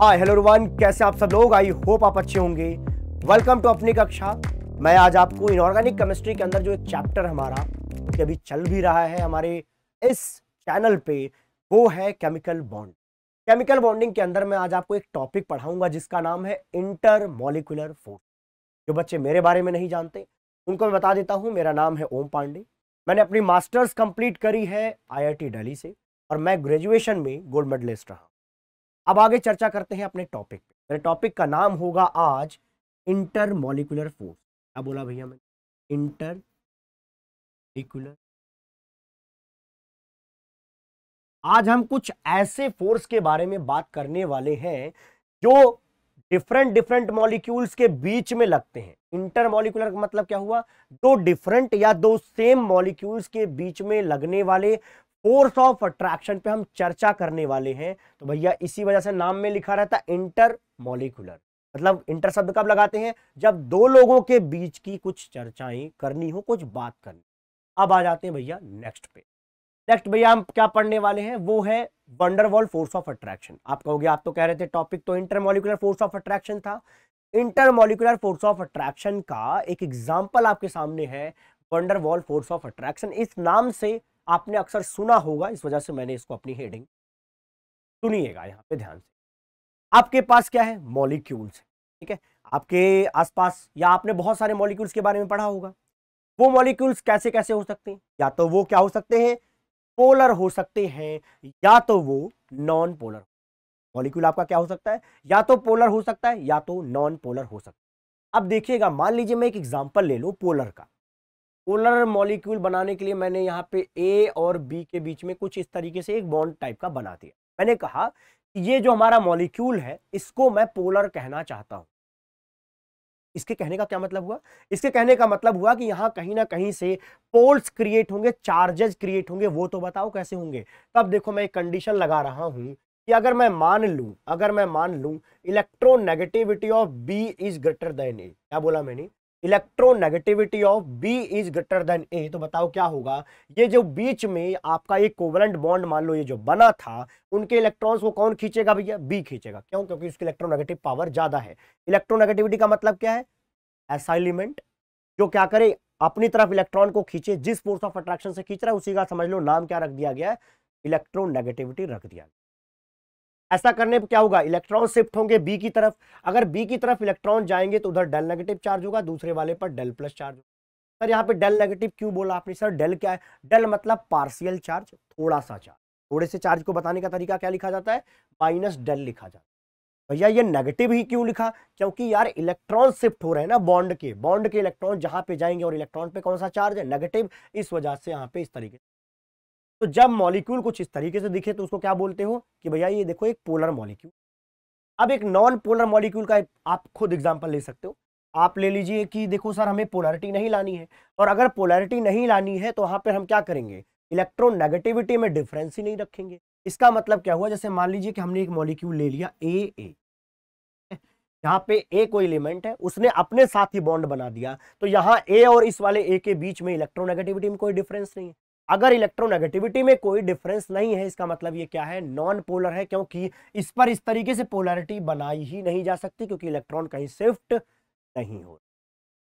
Hi hello रुवान कैसे आप सब लोग आई होप आप अच्छे होंगे वेलकम टू अपनी कक्षा मैं आज आपको इनऑर्गेनिक केमिस्ट्री के अंदर जो एक चैप्टर हमारा कि अभी चल भी रहा है हमारे इस चैनल पे वो है केमिकल बॉन्ड केमिकल बॉन्डिंग के अंदर मैं आज आपको एक टॉपिक पढ़ाऊंगा जिसका नाम है इंटर मोलिकुलर फोर्स जो बच्चे मेरे बारे में नहीं जानते उनको मैं बता देता हूँ मेरा नाम है ओम पांडे मैंने अपनी मास्टर्स कंप्लीट करी है आई आई से और मैं ग्रेजुएशन में गोल्ड मेडलिस्ट रहा अब आगे चर्चा करते हैं अपने टॉपिक पे मेरे टॉपिक का नाम होगा आज इंटर मोलिकुलर फोर्स क्या बोला भैया मैंने इंटर मोलिकुलर आज हम कुछ ऐसे फोर्स के बारे में बात करने वाले हैं जो डिफरेंट डिफरेंट मॉलिक्यूल्स के बीच में लगते हैं इंटर मॉलिकुलर का मतलब क्या हुआ दो डिफरेंट या दो सेम मॉलिक्यूल्स के बीच में लगने वाले फोर्स ऑफ अट्रैक्शन पे हम चर्चा करने वाले हैं तो भैया इसी वजह से नाम में लिखा रहता है इंटर मोलिकुलर मतलब इंटर शब्द कब लगाते हैं जब दो लोगों के बीच की कुछ चर्चाएं करनी हो कुछ बात करनी अब आ जाते हैं भैया नेक्स्ट पे नेक्स्ट भैया हम क्या पढ़ने वाले हैं वो है वंडरवॉल फोर्स ऑफ अट्रैक्शन आप कहोगे आप तो कह रहे थे टॉपिक तो intermolecular force of attraction था इंटरमोलिकुलर फोर्स ऑफ अट्रैक्शन का एक एग्जाम्पल आपके सामने है वंडरवॉल फोर्स ऑफ अट्रैक्शन इस नाम से आपने अक्सर सुना होगा इस वजह से मैंने इसको अपनी हेडिंग सुनिएगा यहाँ पे ध्यान से आपके पास क्या है मॉलिक्यूल्स ठीक है आपके आसपास या आपने बहुत सारे मॉलिक्यूल्स के बारे में पढ़ा होगा वो मॉलिक्यूल्स कैसे कैसे हो सकते हैं या तो वो क्या हो सकते हैं पोलर हो सकते हैं या तो वो नॉन पोलर मॉलिक्यूल आपका क्या हो सकता है या तो पोलर हो सकता है या तो नॉन पोलर हो सकता है अब देखिएगा मान लीजिए मैं एक एग्जाम्पल ले लूँ पोलर का पोलर मॉलिक्यूल बनाने के लिए मैंने यहाँ पे ए और बी के बीच में कुछ इस तरीके से एक बॉन्ड टाइप का बना दिया मैंने कहा कि ये जो हमारा मॉलिक्यूल है इसको मैं पोलर कहना चाहता हूँ इसके कहने का क्या मतलब हुआ इसके कहने का मतलब हुआ कि यहाँ कहीं ना कहीं से पोल्स क्रिएट होंगे चार्जेस क्रिएट होंगे वो तो बताओ कैसे होंगे तब देखो मैं एक कंडीशन लगा रहा हूँ कि अगर मैं मान लू अगर मैं मान लू electronegativity of B is greater than A क्या बोला मैंने electronegativity of B is greater than A तो बताओ क्या होगा ये जो बीच में आपका एक कोवलेंट बॉन्ड मान लो ये जो बना था उनके इलेक्ट्रॉन्स को कौन खींचेगा भैया बी खींचेगा क्यों क्योंकि उसकी इलेक्ट्रोनेगेटिव पावर ज़्यादा है इलेक्ट्रोनेगेटिविटी का मतलब क्या है ऐसा एलिमेंट जो क्या करे अपनी तरफ इलेक्ट्रॉन को खींचे जिस फोर्स ऑफ अट्रैक्शन से खींच रहा है उसी का समझ लो नाम क्या रख दिया गया है इलेक्ट्रोनेगेटिविटी रख दिया गया ऐसा करने पर क्या होगा इलेक्ट्रॉन शिफ्ट होंगे बी की तरफ अगर बी की तरफ इलेक्ट्रॉन जाएंगे तो उधर डेल नेगेटिव चार्ज होगा दूसरे वाले पर डेल प्लस चार्ज सर यहाँ पे डेल नेगेटिव क्यों बोला आपने सर डेल क्या है डेल मतलब पार्शियल चार्ज थोड़ा सा चार्ज थोड़े से चार्ज को बताने का तरीका क्या लिखा जाता है माइनस डेल लिखा जाता है भैया ये नेगेटिव ही क्यों लिखा क्योंकि यार इलेक्ट्रॉन शिफ्ट हो रहे हैं ना बॉन्ड के बॉन्ड के इलेक्ट्रॉन जहां पे जाएंगे और इलेक्ट्रॉन पे कौन सा चार्ज है नेगेटिव इस वजह से यहाँ पे इस तरीके तो जब मॉलिक्यूल कुछ इस तरीके से दिखे तो उसको क्या बोलते हो कि भैया ये देखो एक पोलर मॉलिक्यूल अब एक नॉन पोलर मॉलिक्यूल का आप खुद एग्जाम्पल ले सकते हो आप ले लीजिए कि देखो सर हमें पोलैरिटी नहीं लानी है और अगर पोलैरिटी नहीं लानी है तो वहां पर हम क्या करेंगे इलेक्ट्रोनेगेटिविटी में डिफरेंस ही नहीं रखेंगे इसका मतलब क्या हुआ जैसे मान लीजिए कि हमने एक मॉलिक्यूल ले लिया ए ए यहाँ पे ए कोई एलिमेंट है उसने अपने साथ ही बॉन्ड बना दिया तो यहाँ ए और इस वाले ए के बीच में इलेक्ट्रोनेगेटिविटी में कोई डिफरेंस नहीं है अगर इलेक्ट्रोनेगेटिविटी में कोई डिफरेंस नहीं है इसका मतलब ये क्या है नॉन पोलर है क्योंकि इस पर इस तरीके से पोलरिटी बनाई ही नहीं जा सकती क्योंकि इलेक्ट्रॉन कहीं शिफ्ट नहीं हो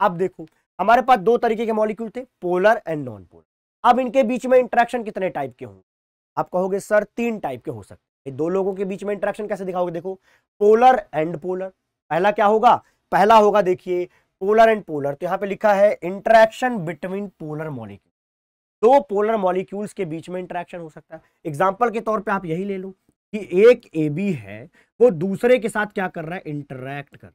अब देखो हमारे पास दो तरीके के मॉलिक्यूल थे पोलर एंड नॉन पोलर अब इनके बीच में इंट्रैक्शन कितने टाइप के होंगे आप कहोगे सर तीन टाइप के हो सकते हैं दो लोगों के बीच में इंट्रैक्शन कैसे दिखाओगे देखो पोलर एंड पोलर पहला क्या होगा पहला होगा देखिए पोलर एंड पोलर तो यहाँ पे लिखा है इंट्रैक्शन बिटवीन पोलर मॉलिक्यूल दो पोलर मॉलिक्यूल्स के बीच में इंटरेक्शन हो सकता है एग्जाम्पल के तौर पर आप यही ले लो कि एक ए बी है वो दूसरे के साथ क्या कर रहा है इंटरैक्ट कर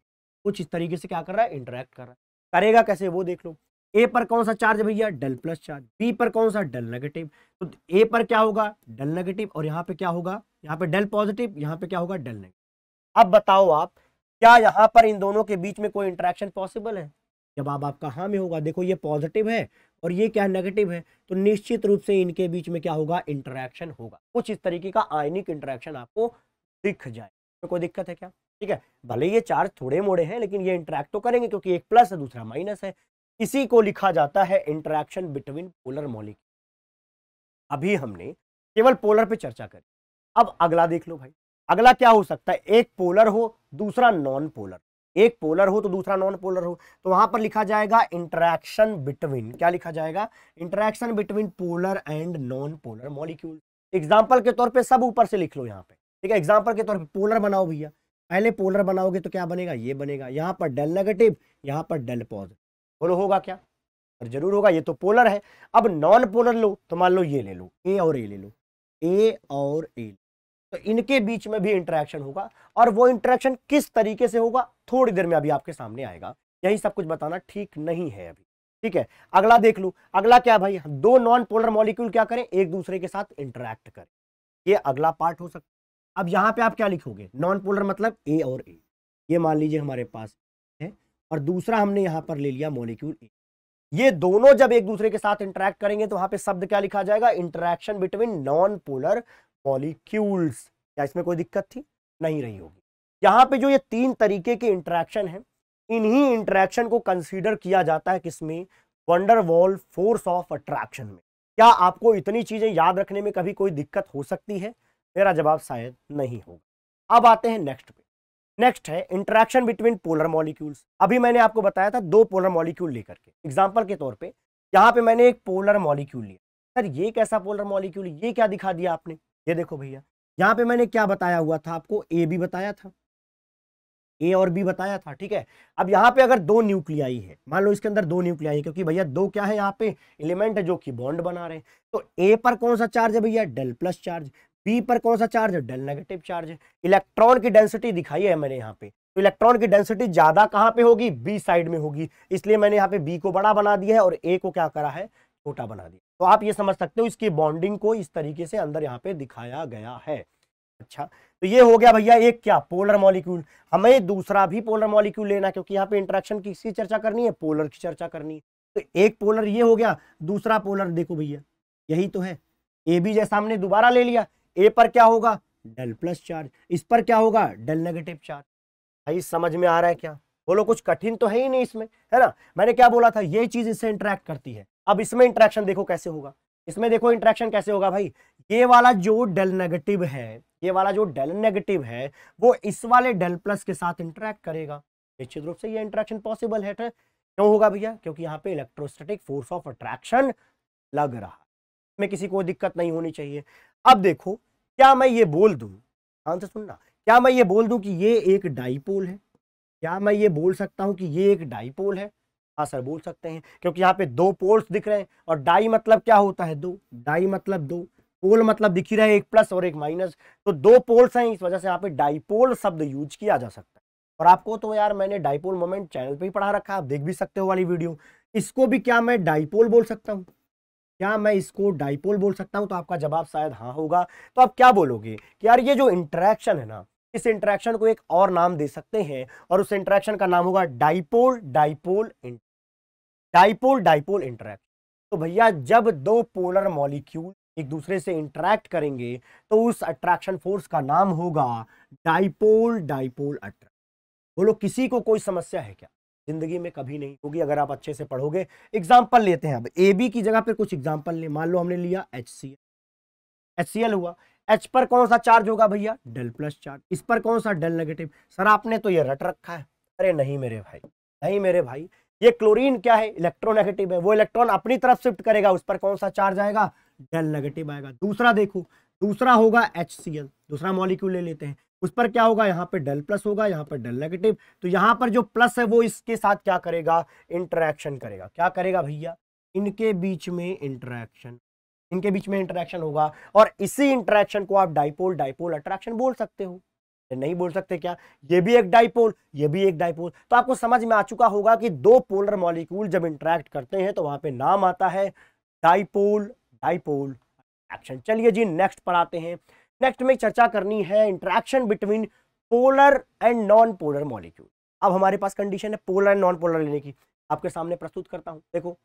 कुछ इस तरीके से क्या कर रहा है इंटरैक्ट कर रहा है करेगा कैसे वो देख लो ए पर कौन सा चार्ज भैया डल प्लस चार्ज बी पर कौन सा डल नेगेटिव तो ए पर क्या होगा डल नेगेटिव और यहाँ पे क्या होगा यहाँ पे डल पॉजिटिव यहाँ पे क्या होगा डल नेगेटिव अब बताओ आप क्या यहाँ पर इन दोनों के बीच में कोई इंटरेक्शन पॉसिबल है जवाब आपका हाँ में होगा देखो ये पॉजिटिव है और ये क्या नेगेटिव है तो निश्चित रूप से इनके बीच में क्या होगा इंटरेक्शन होगा कुछ इस तरीके का आयनिक इंटरेक्शन आपको दिख जाए तो कोई दिक्कत है क्या ठीक है भले ये चार्ज थोड़े मोड़े हैं लेकिन ये इंटरेक्ट तो करेंगे क्योंकि एक प्लस है दूसरा माइनस है इसी को लिखा जाता है इंटरेक्शन बिटवीन पोलर मॉलिक अभी हमने केवल पोलर पे चर्चा करी अब अगला देख लो भाई अगला क्या हो सकता है एक पोलर हो दूसरा नॉन पोलर एक पोलर हो तो दूसरा नॉन पोलर हो तो वहां पर लिखा जाएगा इंटरेक्शन बिटवीन क्या लिखा जाएगा interaction between polar and non polar molecule example के तौर पे सब ऊपर से लिख लो यहाँ पे ठीक है एग्जाम्पल के तौर पे पोलर बनाओ भैया पहले पोलर बनाओगे तो क्या बनेगा ये बनेगा यहाँ पर डेल नेगेटिव यहाँ पर डेल पॉजिटिव बोलो होगा क्या और जरूर होगा ये तो पोलर है अब नॉन पोलर लो तो मान लो ये ले लो ए और ए ले लो ए और ए तो इनके बीच में भी इंटरेक्शन होगा और वो इंटरेक्शन किस तरीके से होगा थोड़ी देर में अभी आपके सामने आएगा यही सब कुछ बताना ठीक नहीं है अभी ठीक है अगला देख लू अगला क्या भाई दो नॉन पोलर मॉलिक्यूल क्या करें एक दूसरे के साथ इंटरेक्ट करें ये अगला पार्ट हो सकता है अब यहाँ पे आप क्या लिखोगे नॉन पोलर मतलब ए और ए ये मान लीजिए हमारे पास है और दूसरा हमने यहाँ पर ले लिया मॉलिक्यूल ए ये दोनों जब एक दूसरे के साथ इंटरेक्ट करेंगे तो वहां पे शब्द क्या लिखा जाएगा interaction between non polar molecules क्या इसमें कोई दिक्कत थी नहीं रही होगी यहाँ पे जो ये तीन तरीके के इंट्रैक्शन हैं इन्हीं इंट्रैक्शन को कंसीडर किया जाता है किसमें वंडरवॉल फोर्स ऑफ अट्रैक्शन में क्या आपको इतनी चीज़ें याद रखने में कभी कोई दिक्कत हो सकती है मेरा जवाब शायद नहीं होगा अब आते हैं नेक्स्ट पे नेक्स्ट है इंट्रैक्शन बिटवीन पोलर मॉलिक्यूल्स अभी मैंने आपको बताया था दो पोलर मॉलिक्यूल लेकर के एग्जाम्पल के तौर पर यहाँ पे मैंने एक पोलर मॉलिक्यूल लिया सर ये कैसा पोलर मॉलिक्यूल ये क्या दिखा दिया आपने ये देखो भैया यहाँ पे मैंने क्या बताया हुआ था आपको ए बी बताया था ए और बी बताया था ठीक है अब यहाँ पे अगर दो न्यूक्लियाई है मान लो इसके अंदर दो न्यूक्लियाई है क्योंकि भैया दो क्या है यहाँ पे एलिमेंट है जो कि बॉन्ड बना रहे हैं तो ए पर कौन सा चार्ज है भैया डेल प्लस चार्ज बी पर कौन सा चार्ज है डेल नेगेटिव चार्ज है इलेक्ट्रॉन की डेंसिटी दिखाई है मैंने यहाँ पे तो इलेक्ट्रॉन की डेंसिटी ज्यादा कहाँ पे होगी बी साइड में होगी इसलिए मैंने यहाँ पे बी को बड़ा बना दिया है और ए को क्या करा है छोटा बना दिया तो आप ये समझ सकते हो इसकी बॉन्डिंग को इस तरीके से अंदर यहाँ पे दिखाया गया है अच्छा तो ये हो गया भैया एक क्या पोलर मॉलिक्यूल हमें दूसरा भी पोलर मॉलिक्यूल लेना क्योंकि यहाँ पे इंट्रैक्शन किसकी चर्चा करनी है पोलर की चर्चा करनी है तो एक पोलर ये हो गया दूसरा पोलर देखो भैया यही तो है ए बी जैसा हमने दोबारा ले लिया ए पर क्या होगा डेल प्लस चार्ज इस पर क्या होगा डेल नेगेटिव चार्ज भाई समझ में आ रहा है क्या बोलो कुछ कठिन तो है ही नहीं इसमें है ना मैंने क्या बोला था ये चीज इससे इंटरेक्ट करती है अब इसमें इंटरेक्शन देखो कैसे होगा इसमें देखो इंटरेक्शन कैसे होगा भाई ये वाला जो डेल नेगेटिव है ये वाला जो डेल नेगेटिव है वो इस वाले डेल प्लस के साथ इंटरेक्ट करेगा निश्चित रूप से ये इंटरेक्शन पॉसिबल है क्यों होगा भैया क्योंकि यहाँ पे इलेक्ट्रोस्टेटिक फोर्स ऑफ अट्रैक्शन लग रहा है इसमें किसी को दिक्कत नहीं होनी चाहिए अब देखो क्या मैं ये बोल दूँ ध्यान से सुनना क्या मैं ये बोल दूं कि ये एक डाइपोल है क्या मैं ये बोल सकता हूँ कि ये एक डाईपोल है हाँ सर बोल सकते हैं क्योंकि यहाँ पे दो पोल्स दिख रहे हैं और डाई मतलब क्या होता है दो डाई मतलब दो पोल मतलब दिख ही रहा है एक प्लस और एक माइनस तो दो पोल्स हैं इस वजह से यहाँ पे डाईपोल शब्द यूज किया जा सकता है और आपको तो यार मैंने डाईपोल मोमेंट चैनल पर ही पढ़ा रखा आप देख भी सकते हो वाली वीडियो इसको भी क्या मैं डाईपोल बोल सकता हूँ क्या मैं इसको डाईपोल बोल सकता हूँ तो आपका जवाब शायद हाँ होगा तो आप क्या बोलोगे कि यार ये जो इंटरेक्शन है ना इस इंट्रैक्शन को एक और नाम दे सकते हैं और उस इंट्रैक्शन का नाम होगा dipole dipole dipole dipole interaction तो भैया जब दो पोलर मॉलिक्यूल एक दूसरे से इंटरेक्ट करेंगे तो उस अट्रैक्शन फोर्स का नाम होगा डाइपोल डाइपोल अट्रैक्ट बोलो किसी को कोई समस्या है क्या जिंदगी में कभी नहीं होगी अगर आप अच्छे से पढ़ोगे एग्जाम्पल लेते हैं अब ए बी की जगह पर कुछ एग्जाम्पल ले मान लो हमने लिया H C H C L हुआ एच पर कौन सा चार्ज होगा भैया डेल प्लस चार्ज इस पर कौन सा डेल नेगेटिव सर आपने तो ये रट रखा है अरे नहीं मेरे भाई नहीं मेरे भाई ये क्लोरीन क्या है इलेक्ट्रोनेगेटिव है वो इलेक्ट्रॉन अपनी तरफ शिफ्ट करेगा उस पर कौन सा चार्ज आएगा डेल नेगेटिव आएगा दूसरा देखो दूसरा होगा एच दूसरा मॉलिक्यूल ले लेते हैं उस पर क्या होगा यहाँ पे डेल प्लस होगा यहाँ पर डेल नेगेटिव तो यहाँ पर जो प्लस है वो इसके साथ क्या करेगा इंटरेक्शन करेगा क्या करेगा भैया इनके बीच में इंटरेक्शन इनके बीच में इंटरेक्शन होगा और इसी इंटरेक्शन को आप डाइपोल डाइपोल अट्रैक्शन बोल सकते हो नहीं बोल सकते क्या ये भी एक डाइपोल ये भी एक डाइपोल तो आपको समझ में आ चुका होगा कि दो पोलर मॉलिक्यूल जब इंटरेक्ट करते हैं तो वहां पे नाम आता है डाइपोल डाइपोल एक्शन चलिए जी नेक्स्ट पर आते हैं नेक्स्ट में चर्चा करनी है interaction between polar and non polar molecule अब हमारे पास कंडीशन है पोलर एंड नॉन पोलर लेने की आपके सामने प्रस्तुत करता हूं देखो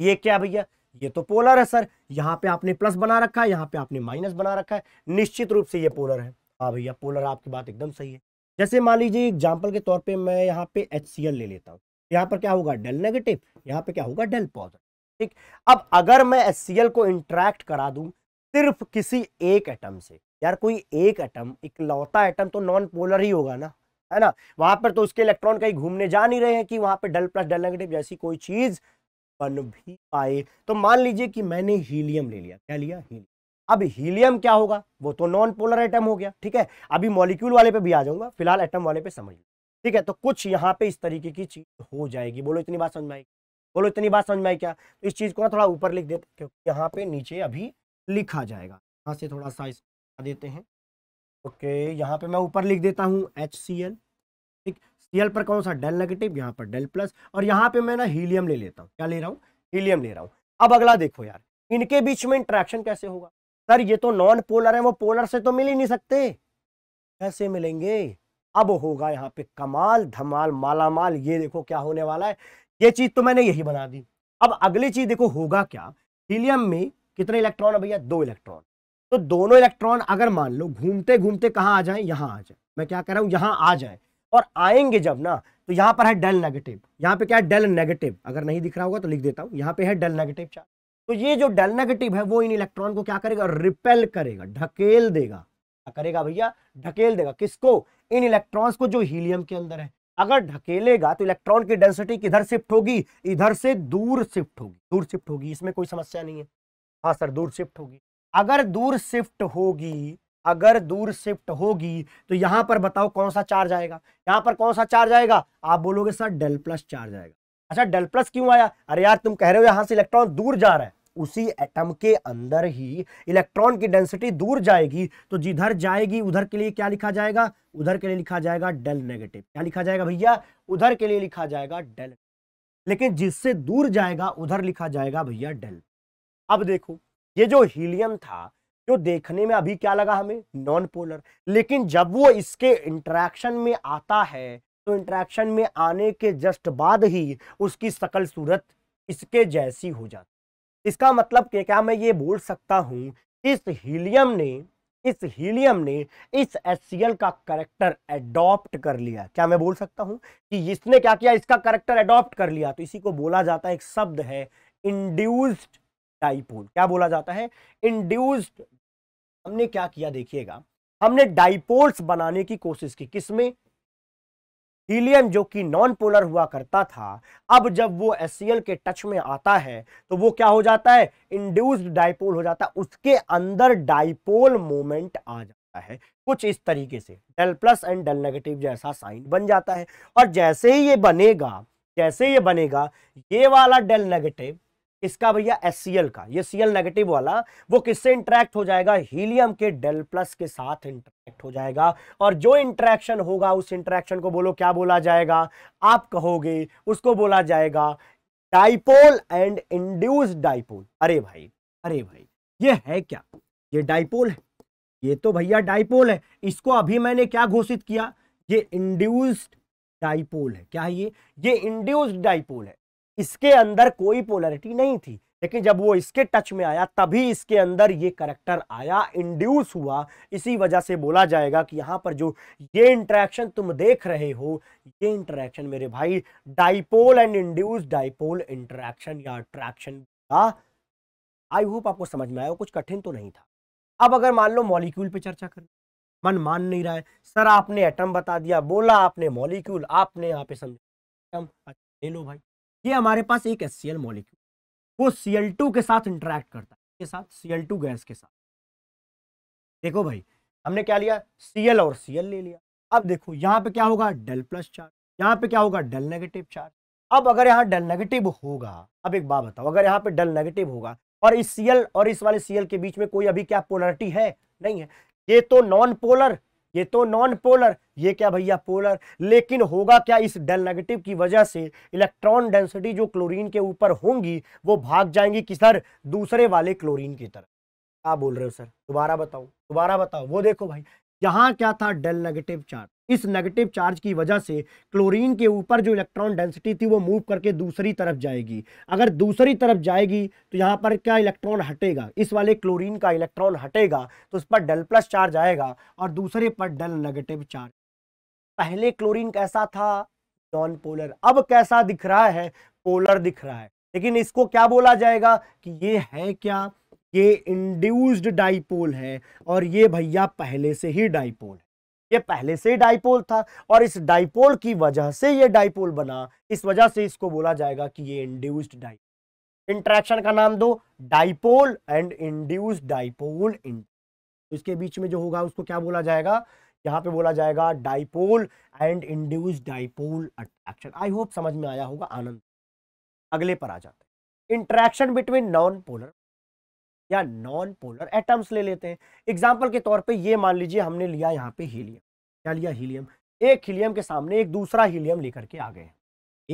ये क्या भैया ये तो पोलर है सर यहाँ पे आपने प्लस बना रखा है यहाँ पे आपने माइनस बना रखा है निश्चित रूप से ये पोलर है हाँ भैया पोलर आपकी बात एकदम सही है जैसे मान लीजिए एग्जाम्पल के तौर पर मैं यहाँ पे एच ले लेता हूँ यहाँ पर क्या होगा डेल नेगेटिव यहाँ पे क्या होगा डेल पॉजिटिव ठीक अब अगर मैं एच को इंट्रैक्ट करा दूँ सिर्फ किसी एक एटम से यार कोई एक एटम इकलौता एटम तो नॉन पोलर ही होगा ना है ना वहां पर तो उसके इलेक्ट्रॉन कहीं घूमने जा नहीं रहे हैं कि वहां पर डल प्लस डल नेगेटिव जैसी कोई चीज बन भी पाए तो मान लीजिए कि मैंने हीलियम ले लिया क्या लिया हीलियम अब हीलियम क्या होगा वो तो नॉन पोलर एटम हो गया ठीक है अभी मॉलिक्यूल वाले पे भी आ जाऊंगा फिलहाल एटम वाले पे समझ ठीक है तो कुछ यहाँ पे इस तरीके की चीज हो जाएगी बोलो इतनी बात समझ में आई बोलो इतनी बात समझ में आई क्या तो इस चीज को ना थोड़ा ऊपर लिख देते क्योंकि यहाँ पे नीचे अभी लिखा जाएगा यहाँ से थोड़ा सा देते हैं ओके यहाँ पे मैं ऊपर लिख देता हूँ एच सी एल सीएल पर कौन सा डेल नेगेटिव यहाँ पर डेल प्लस और यहाँ पे मैं ना हीलियम ले लेता हूँ क्या ले रहा हूँ हीलियम ले रहा हूँ अब अगला देखो यार इनके बीच में इंट्रैक्शन कैसे होगा सर ये तो नॉन पोलर है वो पोलर से तो मिल ही नहीं सकते कैसे मिलेंगे अब होगा यहाँ पे कमाल धमाल मालामाल ये देखो क्या होने वाला है ये चीज तो मैंने यही बना दी अब अगली चीज देखो होगा क्या हीलियम में कितने इलेक्ट्रॉन है भैया दो इलेक्ट्रॉन तो दोनों इलेक्ट्रॉन अगर मान लो घूमते घूमते कहाँ आ जाए यहाँ आ जाए मैं क्या कह रहा हूँ यहाँ आ जाए और आएंगे जब ना तो यहाँ पर है डेल नेगेटिव यहाँ पे क्या है डेल नेगेटिव अगर नहीं दिख रहा होगा तो लिख देता हूँ यहाँ पे है डेल नेगेटिव चार्ज तो ये जो डेल नेगेटिव है वो इन इलेक्ट्रॉन को क्या करेगा रिपेल करेगा ढकेल देगा क्या करेगा भैया ढकेल देगा किसको इन इलेक्ट्रॉन को जो हीलियम के अंदर है अगर ढकेलेगा तो इलेक्ट्रॉन की डेंसिटी किधर शिफ्ट होगी इधर से दूर शिफ्ट होगी दूर शिफ्ट होगी इसमें कोई समस्या नहीं है हाँ सर दूर शिफ्ट होगी अगर दूर शिफ्ट होगी अगर दूर शिफ्ट होगी तो यहां पर बताओ कौन सा चार्ज आएगा यहां पर कौन सा चार्ज आएगा आप बोलोगे सर डेल प्लस चार्ज आएगा अच्छा डेल प्लस क्यों आया अरे यार तुम कह रहे हो यहां से इलेक्ट्रॉन दूर जा रहा है उसी एटम के अंदर ही इलेक्ट्रॉन की डेंसिटी दूर जाएगी तो जिधर जाएगी उधर के लिए क्या लिखा जाएगा उधर के लिए लिखा जाएगा डेल नेगेटिव क्या लिखा जाएगा भैया उधर के लिए लिखा जाएगा डेल लेकिन जिससे दूर जाएगा उधर लिखा जाएगा भैया डेल अब देखो ये जो हीलियम था जो देखने में अभी क्या लगा हमें नॉन पोलर लेकिन जब वो इसके इंट्रैक्शन में आता है तो इंट्रैक्शन में आने के जस्ट बाद ही उसकी सकल सूरत इसके जैसी हो जाती इसका मतलब क्या क्या मैं ये बोल सकता हूँ इस हीलियम ने इस हीलियम ने इस एच का करेक्टर एडॉप्ट कर लिया क्या मैं बोल सकता हूँ कि इसने क्या किया इसका करेक्टर एडॉप्ट कर लिया तो इसी को बोला जाता है एक शब्द है इंड्यूस्ड डाइपोल क्या बोला जाता है इंड्यूस्ड हमने क्या किया देखिएगा हमने डाइपोल्स बनाने की कोशिश की किसमें हीलियम जो कि नॉन पोलर हुआ करता था अब जब वो एस के टच में आता है तो वो क्या हो जाता है इंड्यूस्ड डाइपोल हो जाता है उसके अंदर डाइपोल मोमेंट आ जाता है कुछ इस तरीके से del plus and del negative जैसा साइन बन जाता है और जैसे ही ये बनेगा जैसे ये बनेगा ये वाला डेल नेगेटिव इसका भैया एस का ये Cl नेगेटिव वाला वो किससे इंटरेक्ट हो जाएगा हीलियम के डेल प्लस के साथ इंटरेक्ट हो जाएगा और जो इंटरेक्शन होगा उस इंटरेक्शन को बोलो क्या बोला जाएगा आप कहोगे उसको बोला जाएगा डाइपोल एंड इंड्यूस डाइपोल अरे भाई अरे भाई ये है क्या ये डाइपोल है ये तो भैया डाइपोल है इसको अभी मैंने क्या घोषित किया ये इंड्यूस्ड डाइपोल है क्या है ये ये इंड्यूस्ड डाइपोल है इसके अंदर कोई पोलरिटी नहीं थी लेकिन जब वो इसके टच में आया तभी इसके अंदर ये करेक्टर आया इंड्यूस हुआ इसी वजह से बोला जाएगा कि यहाँ पर जो ये इंटरेक्शन तुम देख रहे हो ये इंटरेक्शन मेरे भाई dipole and induce dipole interaction या अट्रैक्शन का आई होप आपको समझ में आया कुछ कठिन तो नहीं था अब अगर मान लो मॉलिक्यूल पे चर्चा करें मन मान नहीं रहा है सर आपने एटम बता दिया बोला आपने मॉलिक्यूल आपने यहाँ पे समझा ले लो भाई ये हमारे पास एक एस मॉलिक्यूल वो Cl2 के साथ इंटरेक्ट करता है के साथ Cl2 गैस के साथ देखो भाई हमने क्या लिया Cl और Cl ले लिया अब देखो यहाँ पे क्या होगा डेल प्लस चार्ज यहाँ पे क्या होगा डेल नेगेटिव चार्ज अब अगर यहाँ डेल नेगेटिव होगा अब एक बात बताओ अगर यहाँ पे डेल नेगेटिव होगा और इस सीएल और इस वाले सीएल के बीच में कोई अभी क्या पोलरिटी है नहीं है ये तो नॉन पोलर ये तो नॉन पोलर ये क्या भैया पोलर लेकिन होगा क्या इस डेल नेगेटिव की वजह से इलेक्ट्रॉन डेंसिटी जो क्लोरीन के ऊपर होंगी वो भाग जाएंगी सर दूसरे वाले क्लोरीन की तरफ क्या बोल रहे हो सर दोबारा बताओ दोबारा बताओ वो देखो भाई यहाँ क्या था डेल नेगेटिव चार्ज इस नेगेटिव चार्ज की वजह से क्लोरीन के ऊपर जो इलेक्ट्रॉन डेंसिटी थी वो मूव करके दूसरी तरफ जाएगी अगर दूसरी तरफ जाएगी तो यहाँ पर क्या इलेक्ट्रॉन हटेगा इस वाले क्लोरीन का इलेक्ट्रॉन हटेगा तो उस पर डेल प्लस चार्ज आएगा और दूसरे पर डेल नेगेटिव चार्ज पहले क्लोरीन कैसा था नॉन पोलर अब कैसा दिख रहा है पोलर दिख रहा है लेकिन इसको क्या बोला जाएगा कि ये है क्या ये इंड्यूस्ड डाइपोल है और ये भैया पहले से ही डाइपोल है ये पहले से ही डाइपोल था और इस डाइपोल की वजह से ये डाइपोल बना इस वजह से इसको बोला जाएगा कि ये इंड्यूस्ड डाइपोल इंट्रैक्शन का नाम दो डाइपोल एंड इंड्यूस्ड डाइपोल इसके बीच में जो होगा उसको क्या बोला जाएगा यहाँ पे बोला जाएगा dipole and induce dipole attraction I hope समझ में आया होगा आनंद अगले पर आ जाते हैं इंट्रैक्शन बिटवीन नॉन पोलर या नॉन पोलर एटम्स ले लेते हैं एग्जाम्पल के तौर पर ये मान लीजिए हमने लिया यहाँ पे हीलियम क्या लिया हीलियम एक हीलियम के सामने एक दूसरा हीलियम लेकर के आ गए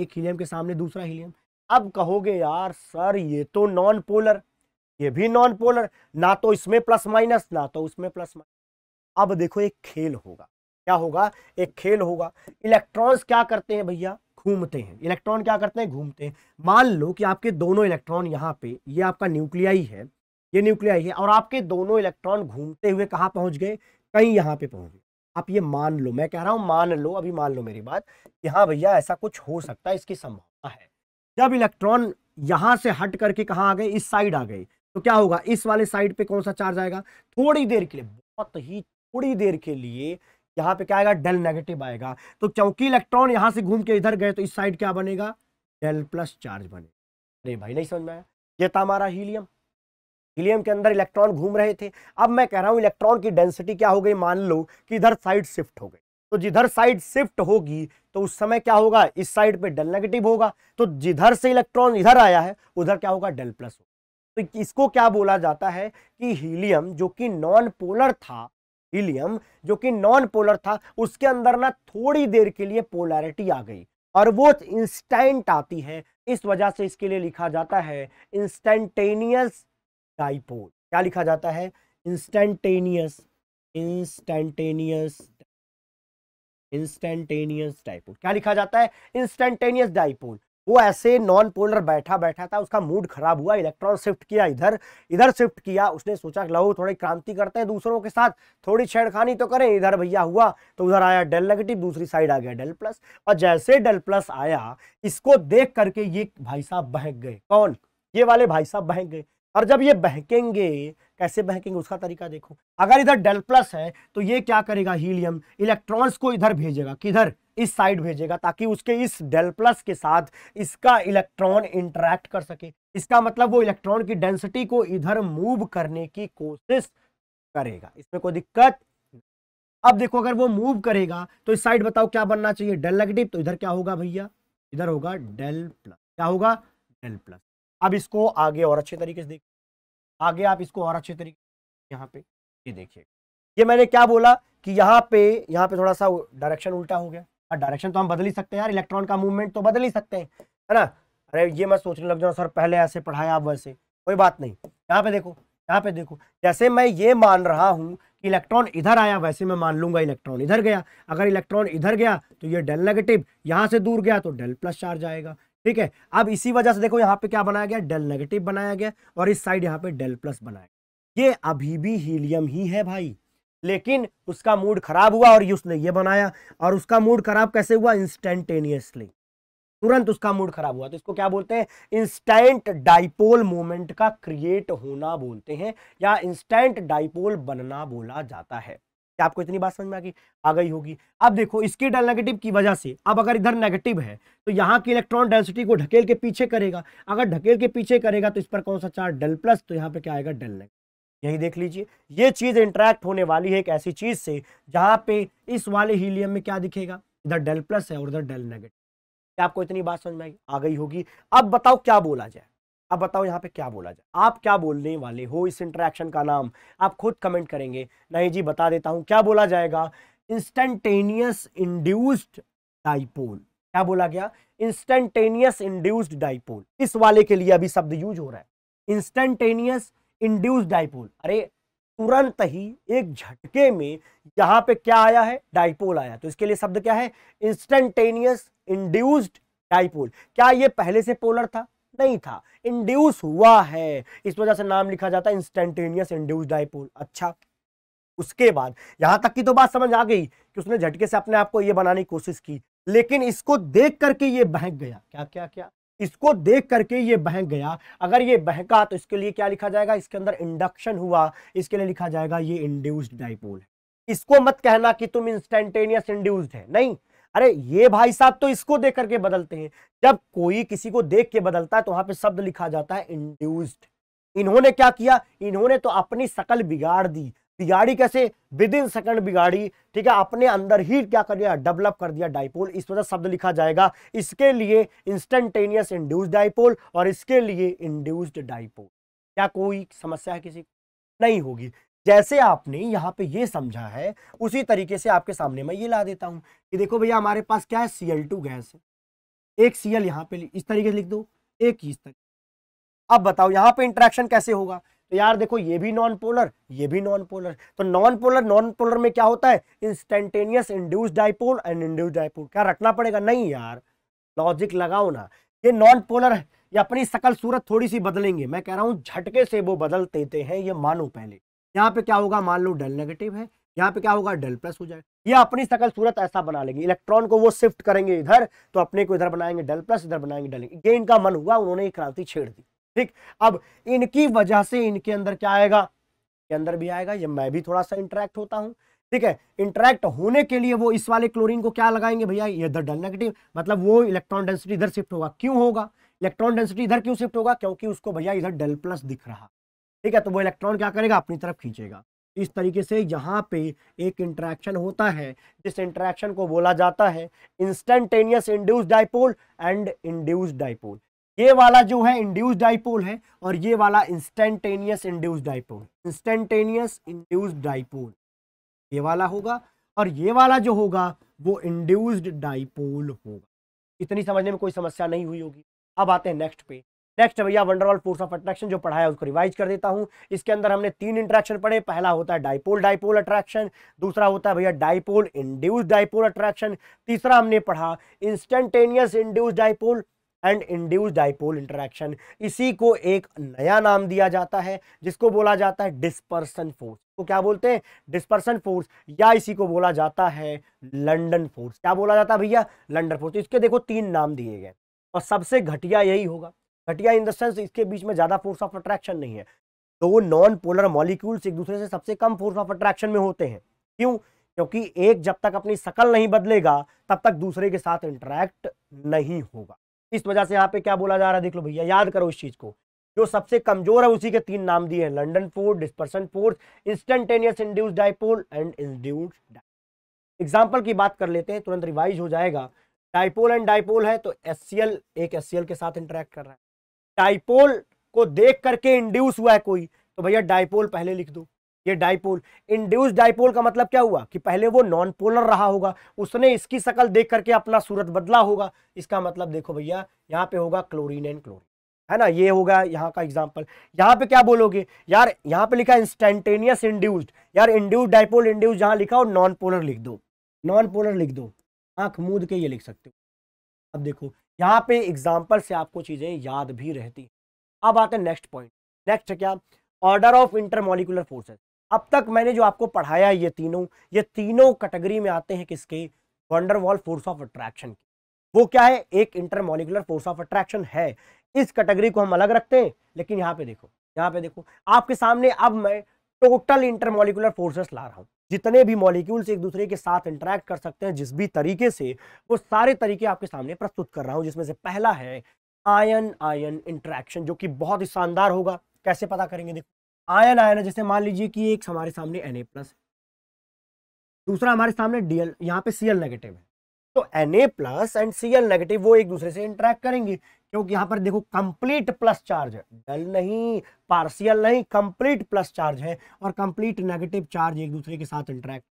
एक हीलियम के सामने दूसरा हीलियम अब कहोगे यार सर ये तो नॉन पोलर ये भी नॉन पोलर ना तो इसमें प्लस माइनस ना तो उसमें प्लस माइनस अब देखो एक खेल होगा क्या होगा एक खेल होगा इलेक्ट्रॉन्स क्या करते हैं भैया घूमते हैं इलेक्ट्रॉन क्या करते हैं घूमते हैं मान लो कि आपके दोनों इलेक्ट्रॉन यहाँ पे ये आपका न्यूक्लियाई है ये न्यूक्लियाई है और आपके दोनों इलेक्ट्रॉन घूमते हुए कहाँ पहुंच गए कहीं यहाँ पे पहुंच गए आप ये मान लो मैं कह रहा हूँ मान लो अभी मान लो मेरी बात कि हाँ भैया ऐसा कुछ हो सकता है इसकी संभावना है जब इलेक्ट्रॉन यहाँ से हट करके कहाँ आ गए इस साइड आ गए तो क्या होगा इस वाले साइड पे कौन सा चार्ज आएगा थोड़ी देर के लिए बहुत ही थोड़ी देर के लिए यहाँ पे क्या आएगा डेल नेगेटिव आएगा तो चौंकि इलेक्ट्रॉन यहाँ से घूम के इधर गए तो इस साइड क्या बनेगा डेल प्लस चार्ज बनेगा अरे भाई नहीं समझ में आया ये था हमारा हीलियम हीलियम के अंदर इलेक्ट्रॉन घूम रहे थे अब मैं कह रहा हूँ इलेक्ट्रॉन की डेंसिटी क्या हो गई मान लो कि इधर साइड शिफ्ट हो गई तो जिधर साइड शिफ्ट होगी तो उस समय क्या होगा इस साइड पे डेल नेगेटिव होगा तो जिधर से इलेक्ट्रॉन इधर आया है उधर क्या होगा डेल प्लस होगा तो इसको क्या बोला जाता है कि हीलियम जो कि नॉन पोलर था हीलियम जो कि नॉन पोलर था उसके अंदर ना थोड़ी देर के लिए पोलैरिटी आ गई और वो इंस्टेंट आती है इस वजह से इसके लिए लिखा जाता है इंस्टेंटेनियस डाइपोल क्या लिखा जाता है इंस्टेंटेनियस इंस्टेंटेनियस इंस्टेंटेनियस डाइपोल क्या लिखा जाता है इंस्टेंटेनियस डाइपोल वो ऐसे नॉन पोलर बैठा बैठा था उसका मूड खराब हुआ इलेक्ट्रॉन शिफ्ट किया इधर इधर शिफ्ट किया उसने सोचा कि लो थोड़ी क्रांति करते हैं दूसरों के साथ थोड़ी छेड़खानी तो करें इधर भैया हुआ तो उधर आया डेल नेगेटिव दूसरी साइड आ गया डेल प्लस और जैसे डेल प्लस आया इसको देख करके ये भाई साहब बहक गए कौन ये वाले भाई साहब बहक गए और जब ये बहकेंगे कैसे बहकेंगे उसका तरीका देखो अगर इधर डेल प्लस है तो ये क्या करेगा हीलियम इलेक्ट्रॉन्स को इधर भेजेगा किधर इस साइड भेजेगा ताकि उसके इस डेल प्लस के साथ इसका इलेक्ट्रॉन इंटरेक्ट कर सके इसका मतलब वो इलेक्ट्रॉन की डेंसिटी को इधर मूव करने की कोशिश करेगा इसमें कोई दिक्कत अब देखो अगर वो मूव करेगा तो इस साइड बताओ क्या बनना चाहिए डेल नेगेटिव तो इधर क्या होगा भैया इधर होगा डेल प्लस क्या होगा डेल प्लस अब इसको आगे और अच्छे तरीके से देखिए आगे आप इसको और अच्छे तरीके यहाँ पे ये देखिए ये मैंने क्या बोला कि यहाँ पे यहाँ पे थोड़ा सा डायरेक्शन उल्टा हो गया डायरेक्शन हाँ, तो हम बदल ही सकते हैं यार इलेक्ट्रॉन का मूवमेंट तो बदल ही सकते हैं है ना अरे ये मैं सोचने लग जाऊँ सर पहले ऐसे पढ़ाया आप वैसे कोई बात नहीं यहाँ पे देखो यहाँ पे देखो जैसे मैं ये मान रहा हूँ कि इलेक्ट्रॉन इधर आया वैसे मैं मान लूंगा इलेक्ट्रॉन इधर गया अगर इलेक्ट्रॉन इधर गया तो ये डेल नेगेटिव यहाँ से दूर गया तो डेल प्लस चार्ज आएगा ठीक है अब इसी वजह से देखो यहाँ पे क्या बनाया गया डेल नेगेटिव बनाया गया और इस साइड यहाँ पे डेल प्लस बनाया ये अभी भी हीलियम ही है भाई लेकिन उसका मूड खराब हुआ और ये उसने ये बनाया और उसका मूड खराब कैसे हुआ इंस्टेंटेनियसली तुरंत उसका मूड खराब हुआ तो इसको क्या बोलते हैं इंस्टेंट डाइपोल मोमेंट का क्रिएट होना बोलते हैं या इंस्टेंट डाइपोल बनना बोला जाता है क्या आपको इतनी बात समझ में आ गई आ गई होगी अब देखो इसके डल नेगेटिव की वजह से अब अगर इधर नेगेटिव है तो यहाँ की इलेक्ट्रॉन डेंसिटी को ढकेल के पीछे करेगा अगर ढकेल के पीछे करेगा तो इस पर कौन सा चार्ज डल प्लस तो यहाँ पे क्या आएगा डल नेगेटिव यही देख लीजिए ये चीज़ इंटरेक्ट होने वाली है एक ऐसी चीज़ से जहाँ पे इस वाले हीलियम में क्या दिखेगा इधर डेल प्लस है और उधर डेल नेगेटिव क्या आपको इतनी बात समझ में आ गई होगी अब बताओ क्या बोला जाए अब बताओ यहाँ पे क्या बोला जाए आप क्या बोलने वाले हो इस इंटरेक्शन का नाम आप खुद कमेंट करेंगे नहीं जी बता देता हूं क्या बोला जाएगा इंस्टेंटेनियस इंड्यूस्ड डाइपोल क्या बोला गया इंस्टेंटेनियस इंड्यूस्ड डाइपोल इस वाले के लिए अभी शब्द यूज हो रहा है इंस्टेंटेनियस इंड्यूस्ड डाइपोल अरे तुरंत ही एक झटके में यहाँ पे क्या आया है डाइपोल आया तो इसके लिए शब्द क्या है इंस्टेंटेनियस इंड्यूस्ड डाइपोल क्या ये पहले से पोलर था नहीं था इंड्यूस हुआ है इस वजह से नाम लिखा जाता है इंस्टेंटेनियस इंड्यूस डायपोल अच्छा उसके बाद यहां तक की तो बात समझ आ गई कि उसने झटके से अपने आप को यह बनाने की कोशिश की लेकिन इसको देख करके ये बहक गया क्या क्या क्या इसको देख करके ये बहक गया अगर ये बहका तो इसके लिए क्या लिखा जाएगा इसके अंदर इंडक्शन हुआ इसके लिए लिखा जाएगा ये इंड्यूस्ड डाइपोल है इसको मत कहना कि तुम इंस्टेंटेनियस इंड्यूस्ड है नहीं अरे ये भाई साहब तो इसको देख करके बदलते हैं जब कोई किसी को देख के बदलता है तो वहां पे शब्द लिखा जाता है इंड्यूस्ड इन्होंने क्या किया इन्होंने तो अपनी सकल बिगाड़ दी बिगाड़ी कैसे विद इन सेकंड बिगाड़ी ठीक है अपने अंदर ही क्या कर दिया डेवलप कर दिया डाइपोल इस वजह शब्द लिखा जाएगा इसके लिए इंस्टेंटेनियस इंड्यूस्ड डाइपोल और इसके लिए इंड्यूस्ड डाइपोल क्या कोई समस्या है किसी नहीं होगी जैसे आपने यहाँ पे ये समझा है उसी तरीके से आपके सामने मैं ये ला देता हूँ कि देखो भैया हमारे पास क्या है सी गैस है एक सी एल यहाँ पे इस तरीके से लिख दो एक इस तरीके अब बताओ यहाँ पे इंट्रैक्शन कैसे होगा तो यार देखो ये भी नॉन पोलर ये भी नॉन पोलर तो नॉन पोलर नॉन पोलर में क्या होता है instantaneous induce dipole and induce dipole क्या रखना पड़ेगा नहीं यार लॉजिक लगाओ ना ये नॉन पोलर है ये अपनी सकल सूरत थोड़ी सी बदलेंगे मैं कह रहा हूँ झटके से वो बदल देते हैं ये मानो पहले यहाँ पे क्या होगा मान लो डल नेगेटिव है यहाँ पे क्या होगा डल प्लस हो जाएगा ये अपनी सकल सूरत ऐसा बना लेंगे इलेक्ट्रॉन को वो शिफ्ट करेंगे इधर तो अपने को इधर बनाएंगे डल प्लस इधर बनाएंगे डल ये इनका मन हुआ उन्होंने ये क्रांति छेड़ दी ठीक अब इनकी वजह से इनके अंदर क्या आएगा के अंदर भी आएगा ये मैं भी थोड़ा सा इंटरेक्ट होता हूँ ठीक है इंटरेक्ट होने के लिए वो इस वाले क्लोरीन को क्या लगाएंगे भैया ये इधर डल नेगेटिव मतलब वो इलेक्ट्रॉन डेंसिटी इधर शिफ्ट होगा क्यों होगा इलेक्ट्रॉन डेंसिटी इधर क्यों शिफ्ट होगा क्योंकि उसको भैया इधर डल प्लस दिख रहा ठीक है तो वो इलेक्ट्रॉन क्या करेगा अपनी तरफ खींचेगा इस तरीके से यहाँ पे एक इंटरेक्शन होता है जिस इंटरेक्शन को बोला जाता है instantaneous induce dipole and induce dipole ये वाला जो है इंड्यूस डाइपोल है और ये वाला instantaneous induce dipole instantaneous induce dipole ये वाला होगा और ये वाला जो होगा वो इंड्यूस्ड डाइपोल होगा इतनी समझने में कोई समस्या नहीं हुई होगी अब आते हैं नेक्स्ट पे नेक्स्ट भैया वंडरवॉल फोर्स ऑफ अट्रैक्शन जो पढ़ाया उसको रिवाइज कर देता हूँ इसके अंदर हमने तीन इंट्रैक्शन पढ़े पहला होता है डाइपोल डाइपोल अट्रैक्शन दूसरा होता है भैया डाइपोल इंड्यूस डाइपोल अट्रैक्शन तीसरा हमने पढ़ा instantaneous induce dipole and induce dipole interaction इसी को एक नया नाम दिया जाता है जिसको बोला जाता है डिस्पर्सन फोर्स को क्या बोलते हैं डिस्पर्सन फोर्स या इसी को बोला जाता है लंडन फोर्स क्या बोला जाता है भैया लंडन फोर्स इसके देखो तीन नाम दिए गए और सबसे घटिया यही होगा घटिया इन द सेंस इसके बीच में ज़्यादा फोर्स ऑफ अट्रैक्शन नहीं है तो नॉन पोलर मॉलिक्यूल्स एक दूसरे से सबसे कम फोर्स ऑफ अट्रैक्शन में होते हैं क्यों क्योंकि एक जब तक अपनी शकल नहीं बदलेगा तब तक दूसरे के साथ इंटरेक्ट नहीं होगा इस वजह से यहाँ पे क्या बोला जा रहा है देख लो भैया याद करो इस चीज़ को जो सबसे कमजोर है उसी के तीन नाम दिए हैं London force dispersion force instantaneous induce dipole and induce example की बात कर लेते हैं तुरंत रिवाइज हो जाएगा डाइपोल एंड डाइपोल है तो एस एक एस के साथ इंटरेक्ट कर रहा है डाइपोल को देख करके इंड्यूस हुआ है कोई तो भैया डाइपोल पहले लिख दो ये डाइपोल इंड्यूस डाइपोल का मतलब क्या हुआ कि पहले वो नॉन पोलर रहा होगा उसने इसकी शकल देख करके अपना सूरत बदला होगा इसका मतलब देखो भैया यहाँ पे होगा क्लोरीन एंड क्लोरीन है ना ये होगा यहाँ का एग्जाम्पल यहाँ पे क्या बोलोगे यार यहाँ पे लिखा इंस्टेंटेनियस इंड्यूस्ड यार इंड्यूस डाइपोल इंड्यूस जहाँ लिखा हो नॉन पोलर लिख दो नॉन पोलर लिख दो आंख मूद के ये लिख सकते हो अब देखो यहाँ पे एग्जाम्पल से आपको चीज़ें याद भी रहती अब आते हैं नेक्स्ट पॉइंट नेक्स्ट है क्या ऑर्डर ऑफ इंटरमोलिकुलर फोर्सेज अब तक मैंने जो आपको पढ़ाया ये तीनों ये तीनों कैटेगरी में आते हैं किसके वंडरवॉल फोर्स ऑफ अट्रैक्शन की वो क्या है एक इंटरमोलिकुलर फोर्स ऑफ अट्रैक्शन है इस कैटेगरी को हम अलग रखते हैं लेकिन यहाँ पे देखो यहाँ पे देखो आपके सामने अब मैं टोटल इंटरमोलिकुलर फोर्सेस ला रहा हूँ जितने भी मॉलिक्यूल्स एक दूसरे के साथ इंटरेक्ट कर सकते हैं जिस भी तरीके से वो सारे तरीके आपके सामने प्रस्तुत कर रहा हूँ जिसमें से पहला है आयन आयन इंट्रैक्शन जो कि बहुत ही शानदार होगा कैसे पता करेंगे देखो आयन आयन जैसे मान लीजिए कि एक हमारे सामने एन प्लस दूसरा हमारे सामने डी यहाँ पे सी नेगेटिव है तो N plus and C negative वो एक दूसरे से इंटरेक्ट करेंगे क्योंकि यहाँ पर देखो कंप्लीट प्लस चार्ज डल नहीं पार्शियल नहीं कंप्लीट प्लस चार्ज है और कंप्लीट नेगेटिव चार्ज एक दूसरे के साथ इंटरेक्ट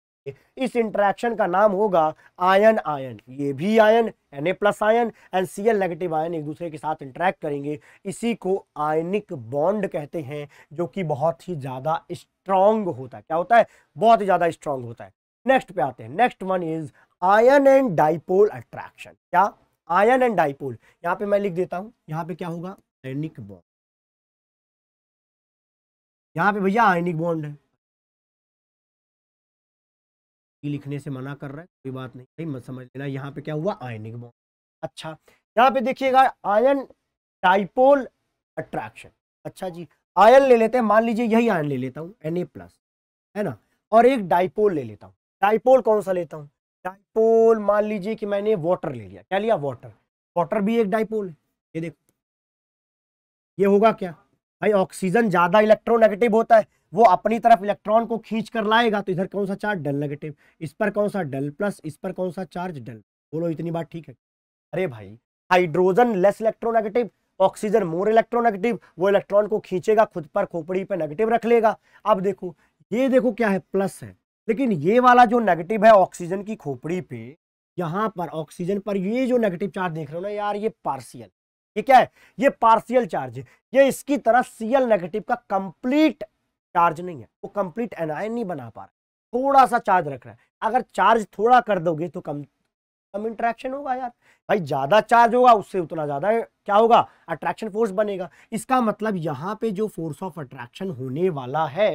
इस इंटरेक्शन का नाम होगा आयन आयन ये भी ion N A plus ion and C L negative ion एक दूसरे के साथ इंटरेक्ट करेंगे इसी को आयनिक बॉन्ड कहते हैं जो कि बहुत ही ज़्यादा स्ट्रॉन्ग होता है क्या होता है बहुत ही ज़्यादा स्ट्रॉन्ग होता है नेक्स्ट पे आते हैं next one is ion and dipole attraction क्या आयन एंड डाइपोल यहाँ पे मैं लिख देता हूँ यहाँ पे क्या होगा आयनिक बॉन्ड यहाँ पे भैया आयनिक बॉन्ड है लिखने से मना कर रहा है कोई बात नहीं भाई मत समझ लेना यहाँ पे क्या हुआ आयनिक बॉन्ड अच्छा यहाँ पे देखिएगा आयन डाइपोल अट्रैक्शन अच्छा जी आयन ले, लेते हैं मान लीजिए यही आयन ले लेता हूँ एन ए प्लस है ना और एक डाइपोल ले लेता हूँ डाइपोल कौन सा लेता हूँ डाइपोल मान लीजिए कि मैंने वाटर ले लिया क्या लिया वाटर वाटर भी एक डाइपोल है ये देखो ये होगा क्या भाई ऑक्सीजन ज्यादा इलेक्ट्रोनेगेटिव होता है वो अपनी तरफ इलेक्ट्रॉन को खींच कर लाएगा तो इधर कौन सा चार्ज डल नेगेटिव इस पर कौन सा डल प्लस इस पर कौन सा चार्ज डल बोलो इतनी बात ठीक है अरे भाई hydrogen less electronegative oxygen more electronegative वो इलेक्ट्रॉन को खींचेगा खुद पर खोपड़ी पर नेगेटिव रख लेगा अब देखो ये देखो क्या है प्लस है लेकिन ये वाला जो नेगेटिव है ऑक्सीजन की खोपड़ी पे यहाँ पर ऑक्सीजन पर ये जो नेगेटिव चार्ज देख रहे हो ना यार ये पार्सियल ये क्या है ये पार्सियल चार्ज है ये इसकी तरह सीएल नेगेटिव का कंप्लीट चार्ज नहीं है वो कंप्लीट एनआईन नहीं बना पा रहा थोड़ा सा चार्ज रख रहा है अगर चार्ज थोड़ा कर दोगे तो कम कम इंट्रैक्शन होगा यार भाई ज़्यादा चार्ज होगा उससे उतना ज़्यादा क्या होगा अट्रैक्शन फोर्स बनेगा इसका मतलब यहाँ पे जो फोर्स ऑफ अट्रैक्शन होने वाला है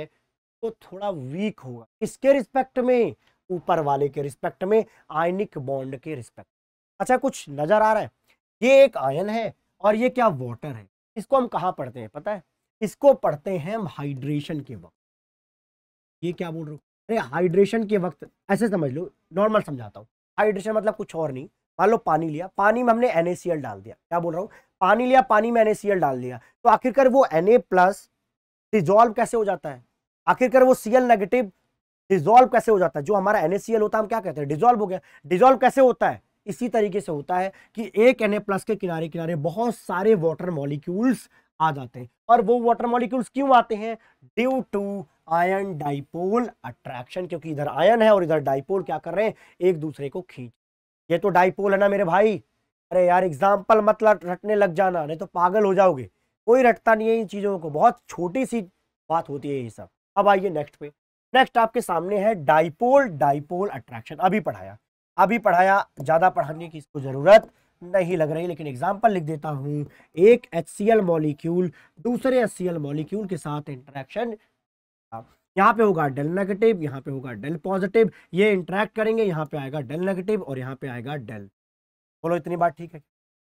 तो थोड़ा वीक होगा इसके रिस्पेक्ट में ऊपर वाले के रिस्पेक्ट में आयनिक बॉन्ड के रिस्पेक्ट अच्छा कुछ नजर आ रहा है ये एक आयन है और ये क्या वाटर है इसको हम कहाँ पढ़ते हैं पता है इसको पढ़ते हैं हम हाइड्रेशन के वक्त ये क्या बोल रहे हो अरे हाइड्रेशन के वक्त ऐसे समझ लो नॉर्मल समझाता हूँ हाइड्रेशन मतलब कुछ और नहीं मान लो पानी लिया पानी में हमने एन डाल दिया क्या बोल रहा हूँ पानी लिया पानी में एन डाल दिया तो आखिरकार वो एन प्लस डिजॉल्व कैसे हो जाता है आखिरकार वो सीएल नेगेटिव डिजोल्व कैसे हो जाता है जो हमारा एनएसीएल होता है हम क्या कहते हैं डिजोल्व हो गया डिजोल्व कैसे होता है इसी तरीके से होता है कि एक एन प्लस के किनारे किनारे बहुत सारे वाटर मॉलिक्यूल्स आ जाते हैं और वो वाटर मॉलिक्यूल्स क्यों आते हैं due to ion dipole attraction क्योंकि इधर आयन है और इधर डाइपोल क्या कर रहे हैं एक दूसरे को खींच ये तो डाइपोल है ना मेरे भाई अरे यार एग्जाम्पल मतलब रटने लग जाना नहीं तो पागल हो जाओगे कोई रटता नहीं है इन चीज़ों को बहुत छोटी सी बात होती है ये सब अब आइए नेक्स्ट पे नेक्स्ट आपके सामने है डाइपोल डाइपोल अट्रैक्शन अभी पढ़ाया अभी पढ़ाया ज़्यादा पढ़ाने की इसको ज़रूरत नहीं लग रही लेकिन एग्जाम्पल लिख देता हूँ एक एच मॉलिक्यूल दूसरे एच मॉलिक्यूल के साथ इंट्रैक्शन यहाँ पे होगा डेल नेगेटिव यहाँ पे होगा डेल पॉजिटिव ये इंटरेक्ट करेंगे यहाँ पे आएगा डेल नेगेटिव और यहाँ पे आएगा डेल बोलो इतनी बात ठीक है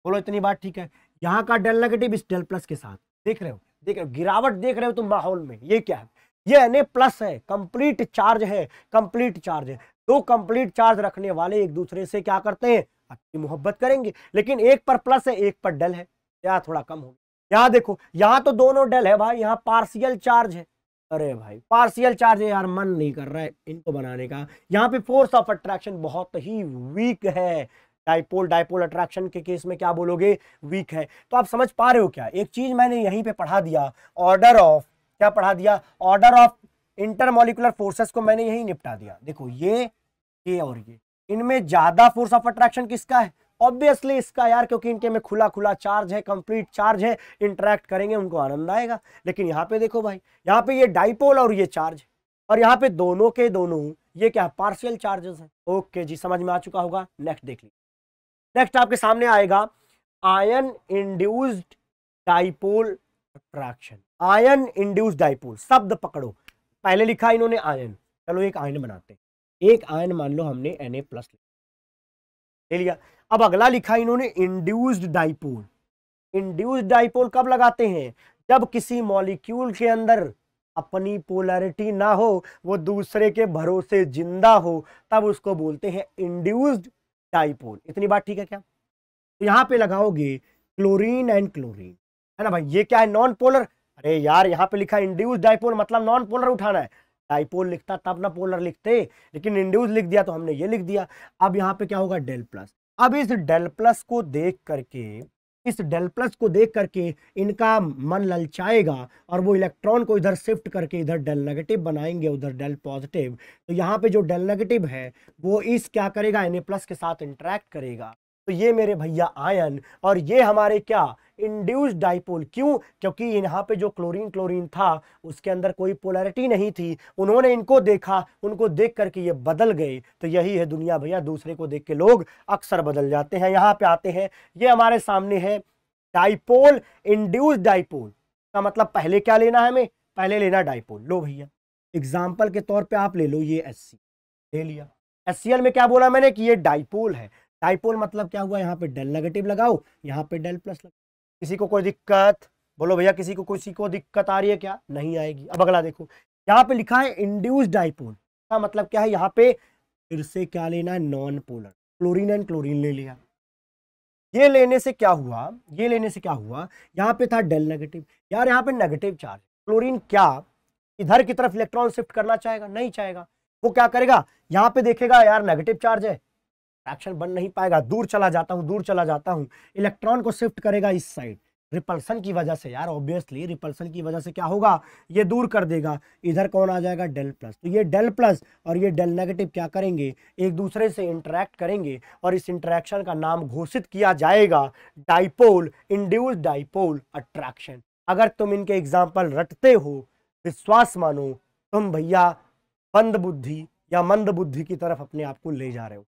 बोलो इतनी बात ठीक है यहाँ का डेल नेगेटिव इस डेल प्लस के साथ देख रहे हो देख रहे हो गिरावट देख रहे हो तुम माहौल में ये क्या है ये एन प्लस है कंप्लीट चार्ज है कंप्लीट चार्ज है दो कंप्लीट चार्ज रखने वाले एक दूसरे से क्या करते हैं अच्छी मोहब्बत करेंगे लेकिन एक पर प्लस है एक पर डल है यहाँ थोड़ा कम हो यहाँ देखो यहाँ तो दोनों डल है भाई यहाँ पार्सियल चार्ज है अरे भाई पार्शियल चार्ज यार मन नहीं कर रहा है इनको बनाने का यहाँ पे फोर्स ऑफ अट्रैक्शन बहुत ही वीक है डायपोल डायपोल अट्रैक्शन के केस में क्या बोलोगे वीक है तो आप समझ पा रहे हो क्या एक चीज मैंने यहीं पे पढ़ा दिया ऑर्डर ऑफ क्या पढ़ा दिया ऑर्डर ऑफ इंटरमोलिकुलर फोर्सेस को मैंने यही निपटा दिया देखो ये ये और ये इनमें ज्यादा फोर्स ऑफ अट्रैक्शन किसका है ऑब्वियसली इसका यार क्योंकि इनके में खुला खुला चार्ज है कंप्लीट चार्ज है इंटरेक्ट करेंगे उनको आनंद आएगा लेकिन यहाँ पे देखो भाई यहाँ पे ये डाइपोल और ये चार्ज और यहाँ पे दोनों के दोनों ये क्या पार्शियल चार्जेस हैं ओके जी समझ में आ चुका होगा नेक्स्ट देख लीजिए नेक्स्ट आपके सामने आएगा ion induced dipole attraction ion induce dipole शब्द पकड़ो पहले लिखा इन्होंने आयन चलो एक आयन बनाते हैं एक आयन मान लो हमने एन ए प्लस ले लिया अब अगला लिखा इन्होंने इंड्यूस्ड डाइपोल इंड्यूस्ड डाइपोल कब लगाते हैं जब किसी मॉलिक्यूल के अंदर अपनी पोलैरिटी ना हो वो दूसरे के भरोसे जिंदा हो तब उसको बोलते हैं इंड्यूस्ड डाइपोल इतनी बात ठीक है क्या तो यहां पे लगाओगे क्लोरीन एंड क्लोरीन है ना भाई ये क्या है नॉन पोलर अरे यार यहाँ पे लिखा इंड्यूस डाइपोल मतलब नॉन पोलर उठाना है डाइपोल लिखता तब ना पोलर लिखते लेकिन इंड्यूस लिख दिया तो हमने ये लिख दिया अब यहाँ पे क्या होगा डेल प्लस अब इस डेल प्लस को देख करके इस डेल प्लस को देख करके इनका मन ललचाएगा और वो इलेक्ट्रॉन को इधर शिफ्ट करके इधर डेल नेगेटिव बनाएंगे उधर डेल पॉजिटिव तो यहाँ पे जो डेल नेगेटिव है वो इस क्या करेगा एन प्लस के साथ इंट्रैक्ट करेगा तो ये मेरे भैया आयन और ये हमारे क्या इंड्यूस डाइपोल क्यों क्योंकि यहाँ पे जो क्लोरीन क्लोरीन था उसके अंदर कोई पोलैरिटी नहीं थी उन्होंने इनको देखा उनको देख करके ये बदल गए तो यही है दुनिया भैया दूसरे को देख के लोग अक्सर बदल जाते हैं यहाँ पे आते हैं ये हमारे सामने है डाइपोल इंड्यूस डाइपोल का मतलब पहले क्या लेना है हमें पहले लेना डाइपोल लो भैया एग्जाम्पल के तौर पर आप ले लो ये एस ले लिया एस में क्या बोला मैंने कि ये डाइपोल है डाइपोल मतलब क्या हुआ यहाँ पे डेल नेगेटिव लगाओ यहाँ पे डेल प्लस लगाओ किसी को कोई दिक्कत बोलो भैया किसी को किसी को दिक्कत आ रही है क्या नहीं आएगी अब अगला देखो यहाँ पे लिखा है इंड्यूस डाइपोल का मतलब क्या है यहाँ पे फिर से क्या लेना है non polar chlorine and chlorine ले लिया ये लेने से क्या हुआ ये लेने से क्या हुआ यहाँ पे था डेल नेगेटिव यार यहाँ पे नेगेटिव चार्ज क्लोरीन क्या इधर की तरफ इलेक्ट्रॉन शिफ्ट करना चाहेगा नहीं चाहेगा वो क्या करेगा यहाँ पे देखेगा यार नेगेटिव चार्ज है अट्रैक्शन बन नहीं पाएगा दूर चला जाता हूँ दूर चला जाता हूँ इलेक्ट्रॉन को शिफ्ट करेगा इस साइड रिपल्सन की वजह से यार ऑब्वियसली रिपल्सन की वजह से क्या होगा ये दूर कर देगा इधर कौन आ जाएगा डेल प्लस तो ये डेल प्लस और ये डेल नेगेटिव क्या करेंगे एक दूसरे से इंटरेक्ट करेंगे और इस इंटरेक्शन का नाम घोषित किया जाएगा डाइपोल इंड्यूस डाइपोल अट्रैक्शन अगर तुम इनके एग्जाम्पल रटते हो विश्वास मानो तुम भैया बंद बुद्धि या मंद बुद्धि की तरफ अपने आप को ले जा रहे हो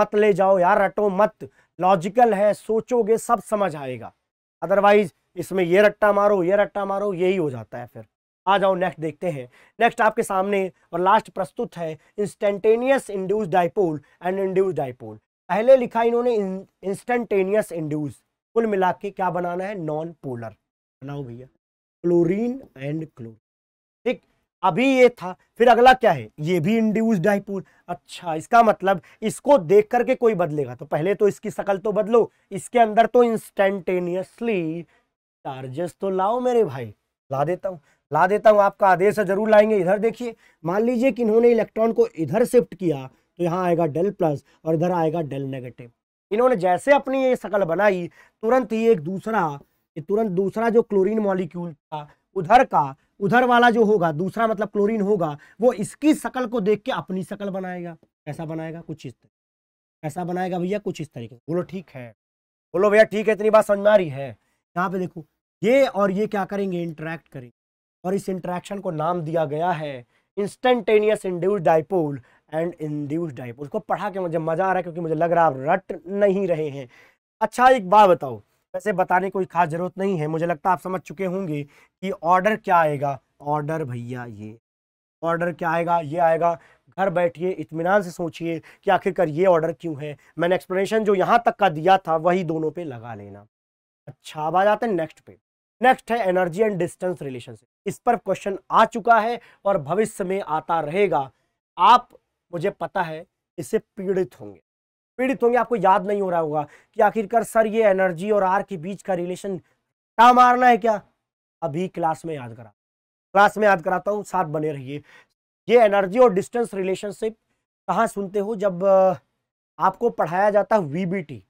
मत ले जाओ यार रटो मत लॉजिकल है सोचोगे सब समझ आएगा अदरवाइज इसमें ये रट्टा मारो ये रट्टा मारो यही हो जाता है फिर आ जाओ नेक्स्ट देखते हैं नेक्स्ट आपके सामने और लास्ट प्रस्तुत है instantaneous induce dipole and induce dipole पहले लिखा इन्होंने इंस्टेंटेनियस इंड्यूस कुल मिला क्या बनाना है नॉन पोलर बनाओ भैया क्लोरीन एंड क्लोर अभी ये था फिर अगला क्या है ये भी इंड्यूस डाइपोल अच्छा इसका मतलब इसको देख करके कोई बदलेगा तो पहले तो इसकी शकल तो बदलो इसके अंदर तो इंस्टेंटेनियसली चार्जेस तो लाओ मेरे भाई ला देता हूँ ला देता हूँ आपका आदेश है जरूर लाएंगे इधर देखिए मान लीजिए कि इन्होंने इलेक्ट्रॉन को इधर शिफ्ट किया तो यहाँ आएगा डेल प्लस और इधर आएगा डेल नेगेटिव इन्होंने जैसे अपनी ये शकल बनाई तुरंत ही एक दूसरा तुरंत दूसरा जो क्लोरीन मॉलिक्यूल था उधर का उधर वाला जो होगा दूसरा मतलब क्लोरीन होगा वो इसकी शकल को देख के अपनी शकल बनाएगा कैसा बनाएगा कुछ इस तरीके कैसा बनाएगा भैया कुछ इस तरीके बोलो ठीक है बोलो भैया ठीक है इतनी बात समझ में आ रही है यहाँ पे देखो ये और ये क्या करेंगे इंटरेक्ट करेंगे और इस इंटरेक्शन को नाम दिया गया है instantaneous induce dipole and induce dipole को पढ़ा के मुझे मज़ा आ रहा है क्योंकि मुझे लग रहा है आप रट नहीं रहे हैं अच्छा एक बात बताओ वैसे बताने कोई खास जरूरत नहीं है मुझे लगता आप समझ चुके होंगे कि ऑर्डर क्या आएगा ऑर्डर भैया ये ऑर्डर क्या आएगा ये आएगा घर बैठिए इतमान से सोचिए कि आखिरकार ये ऑर्डर क्यों है मैंने एक्सप्लेनेशन जो यहाँ तक का दिया था वही दोनों पे लगा लेना अच्छा अब आ जाते हैं नेक्स्ट पे नेक्स्ट है एनर्जी एंड डिस्टेंस रिलेशनशिप इस पर क्वेश्चन आ चुका है और भविष्य में आता रहेगा आप मुझे पता है इससे पीड़ित होंगे पीड़ित होंगे आपको याद नहीं हो रहा होगा कि आखिरकार सर ये एनर्जी और आर के बीच का रिलेशन क्या मारना है क्या अभी क्लास में याद करा क्लास में याद कराता हूँ साथ बने रहिए ये एनर्जी और डिस्टेंस रिलेशनशिप कहाँ सुनते हो जब आपको पढ़ाया जाता है वीबीटी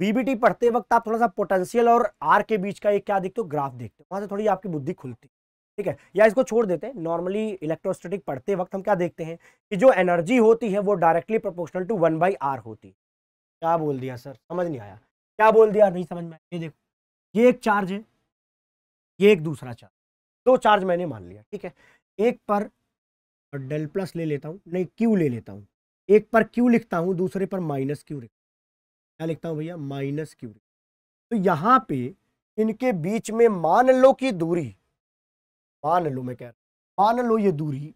वीबीटी पढ़ते वक्त आप थोड़ा सा पोटेंशियल और आर के बीच का एक क्या देखते हो ग्राफ देखते हो वहाँ से थोड़ी आपकी बुद्धि खुलती है ठीक है या इसको छोड़ देते हैं नॉर्मली इलेक्ट्रोस्टेटिक पढ़ते वक्त हम क्या देखते हैं कि जो एनर्जी होती है वो directly proportional to one by r होती है क्या बोल दिया सर समझ नहीं आया क्या बोल दिया नहीं समझ में ये देखो ये एक चार्ज है ये एक दूसरा चार्ज दो चार्ज मैंने मान लिया ठीक है एक पर डेल प्लस ले लेता हूँ नहीं क्यू ले लेता हूँ एक पर क्यू लिखता हूँ दूसरे पर माइनस क्यू लिखता क्या लिखता हूँ भैया माइनस क्यू तो यहाँ पे इनके बीच में मान लो कि दूरी मान लो मैं कह रहा हूँ मान लो ये दूरी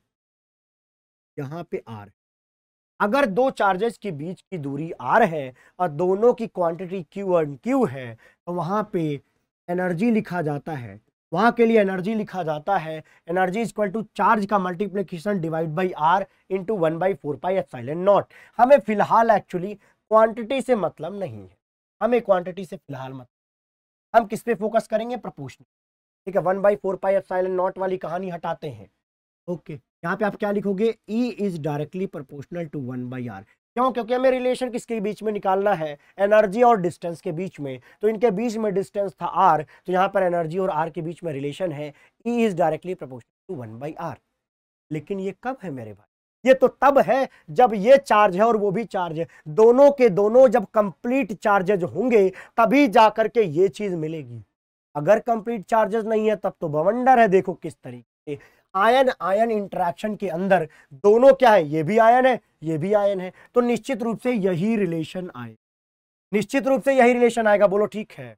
यहाँ पे आर अगर दो चार्जेस के बीच की दूरी आर है और दोनों की क्वांटिटी क्यू एंड क्यू है तो वहाँ पे एनर्जी लिखा जाता है वहाँ के लिए एनर्जी लिखा जाता है एनर्जी इक्वल टू चार्ज का multiplication divide by r into one by four pi epsilon naught हमें फिलहाल एक्चुअली क्वांटिटी से मतलब नहीं है हमें क्वांटिटी से फिलहाल मतलब हम किस पे फोकस करेंगे प्रपोर्शनल ठीक है one by four pi epsilon naught वाली कहानी हटाते हैं ओके okay. यहाँ पे आप क्या लिखोगे E is directly proportional to one by r क्यों क्योंकि हमें रिलेशन किसके बीच में निकालना है एनर्जी और डिस्टेंस के बीच में तो इनके बीच में डिस्टेंस था आर तो यहाँ पर एनर्जी और आर के बीच में रिलेशन है E is directly proportional to one by r लेकिन ये कब है मेरे भाई ये तो तब है जब ये चार्ज है और वो भी चार्ज है दोनों के दोनों जब कंप्लीट चार्जेज होंगे तभी जा करके ये चीज़ मिलेगी अगर कंप्लीट चार्जेस नहीं है तब तो बवंडर है देखो किस तरीके से आयन आयन इंट्रैक्शन के अंदर दोनों क्या है ये भी आयन है ये भी आयन है तो निश्चित रूप से यही रिलेशन आए निश्चित रूप से यही रिलेशन आएगा बोलो ठीक है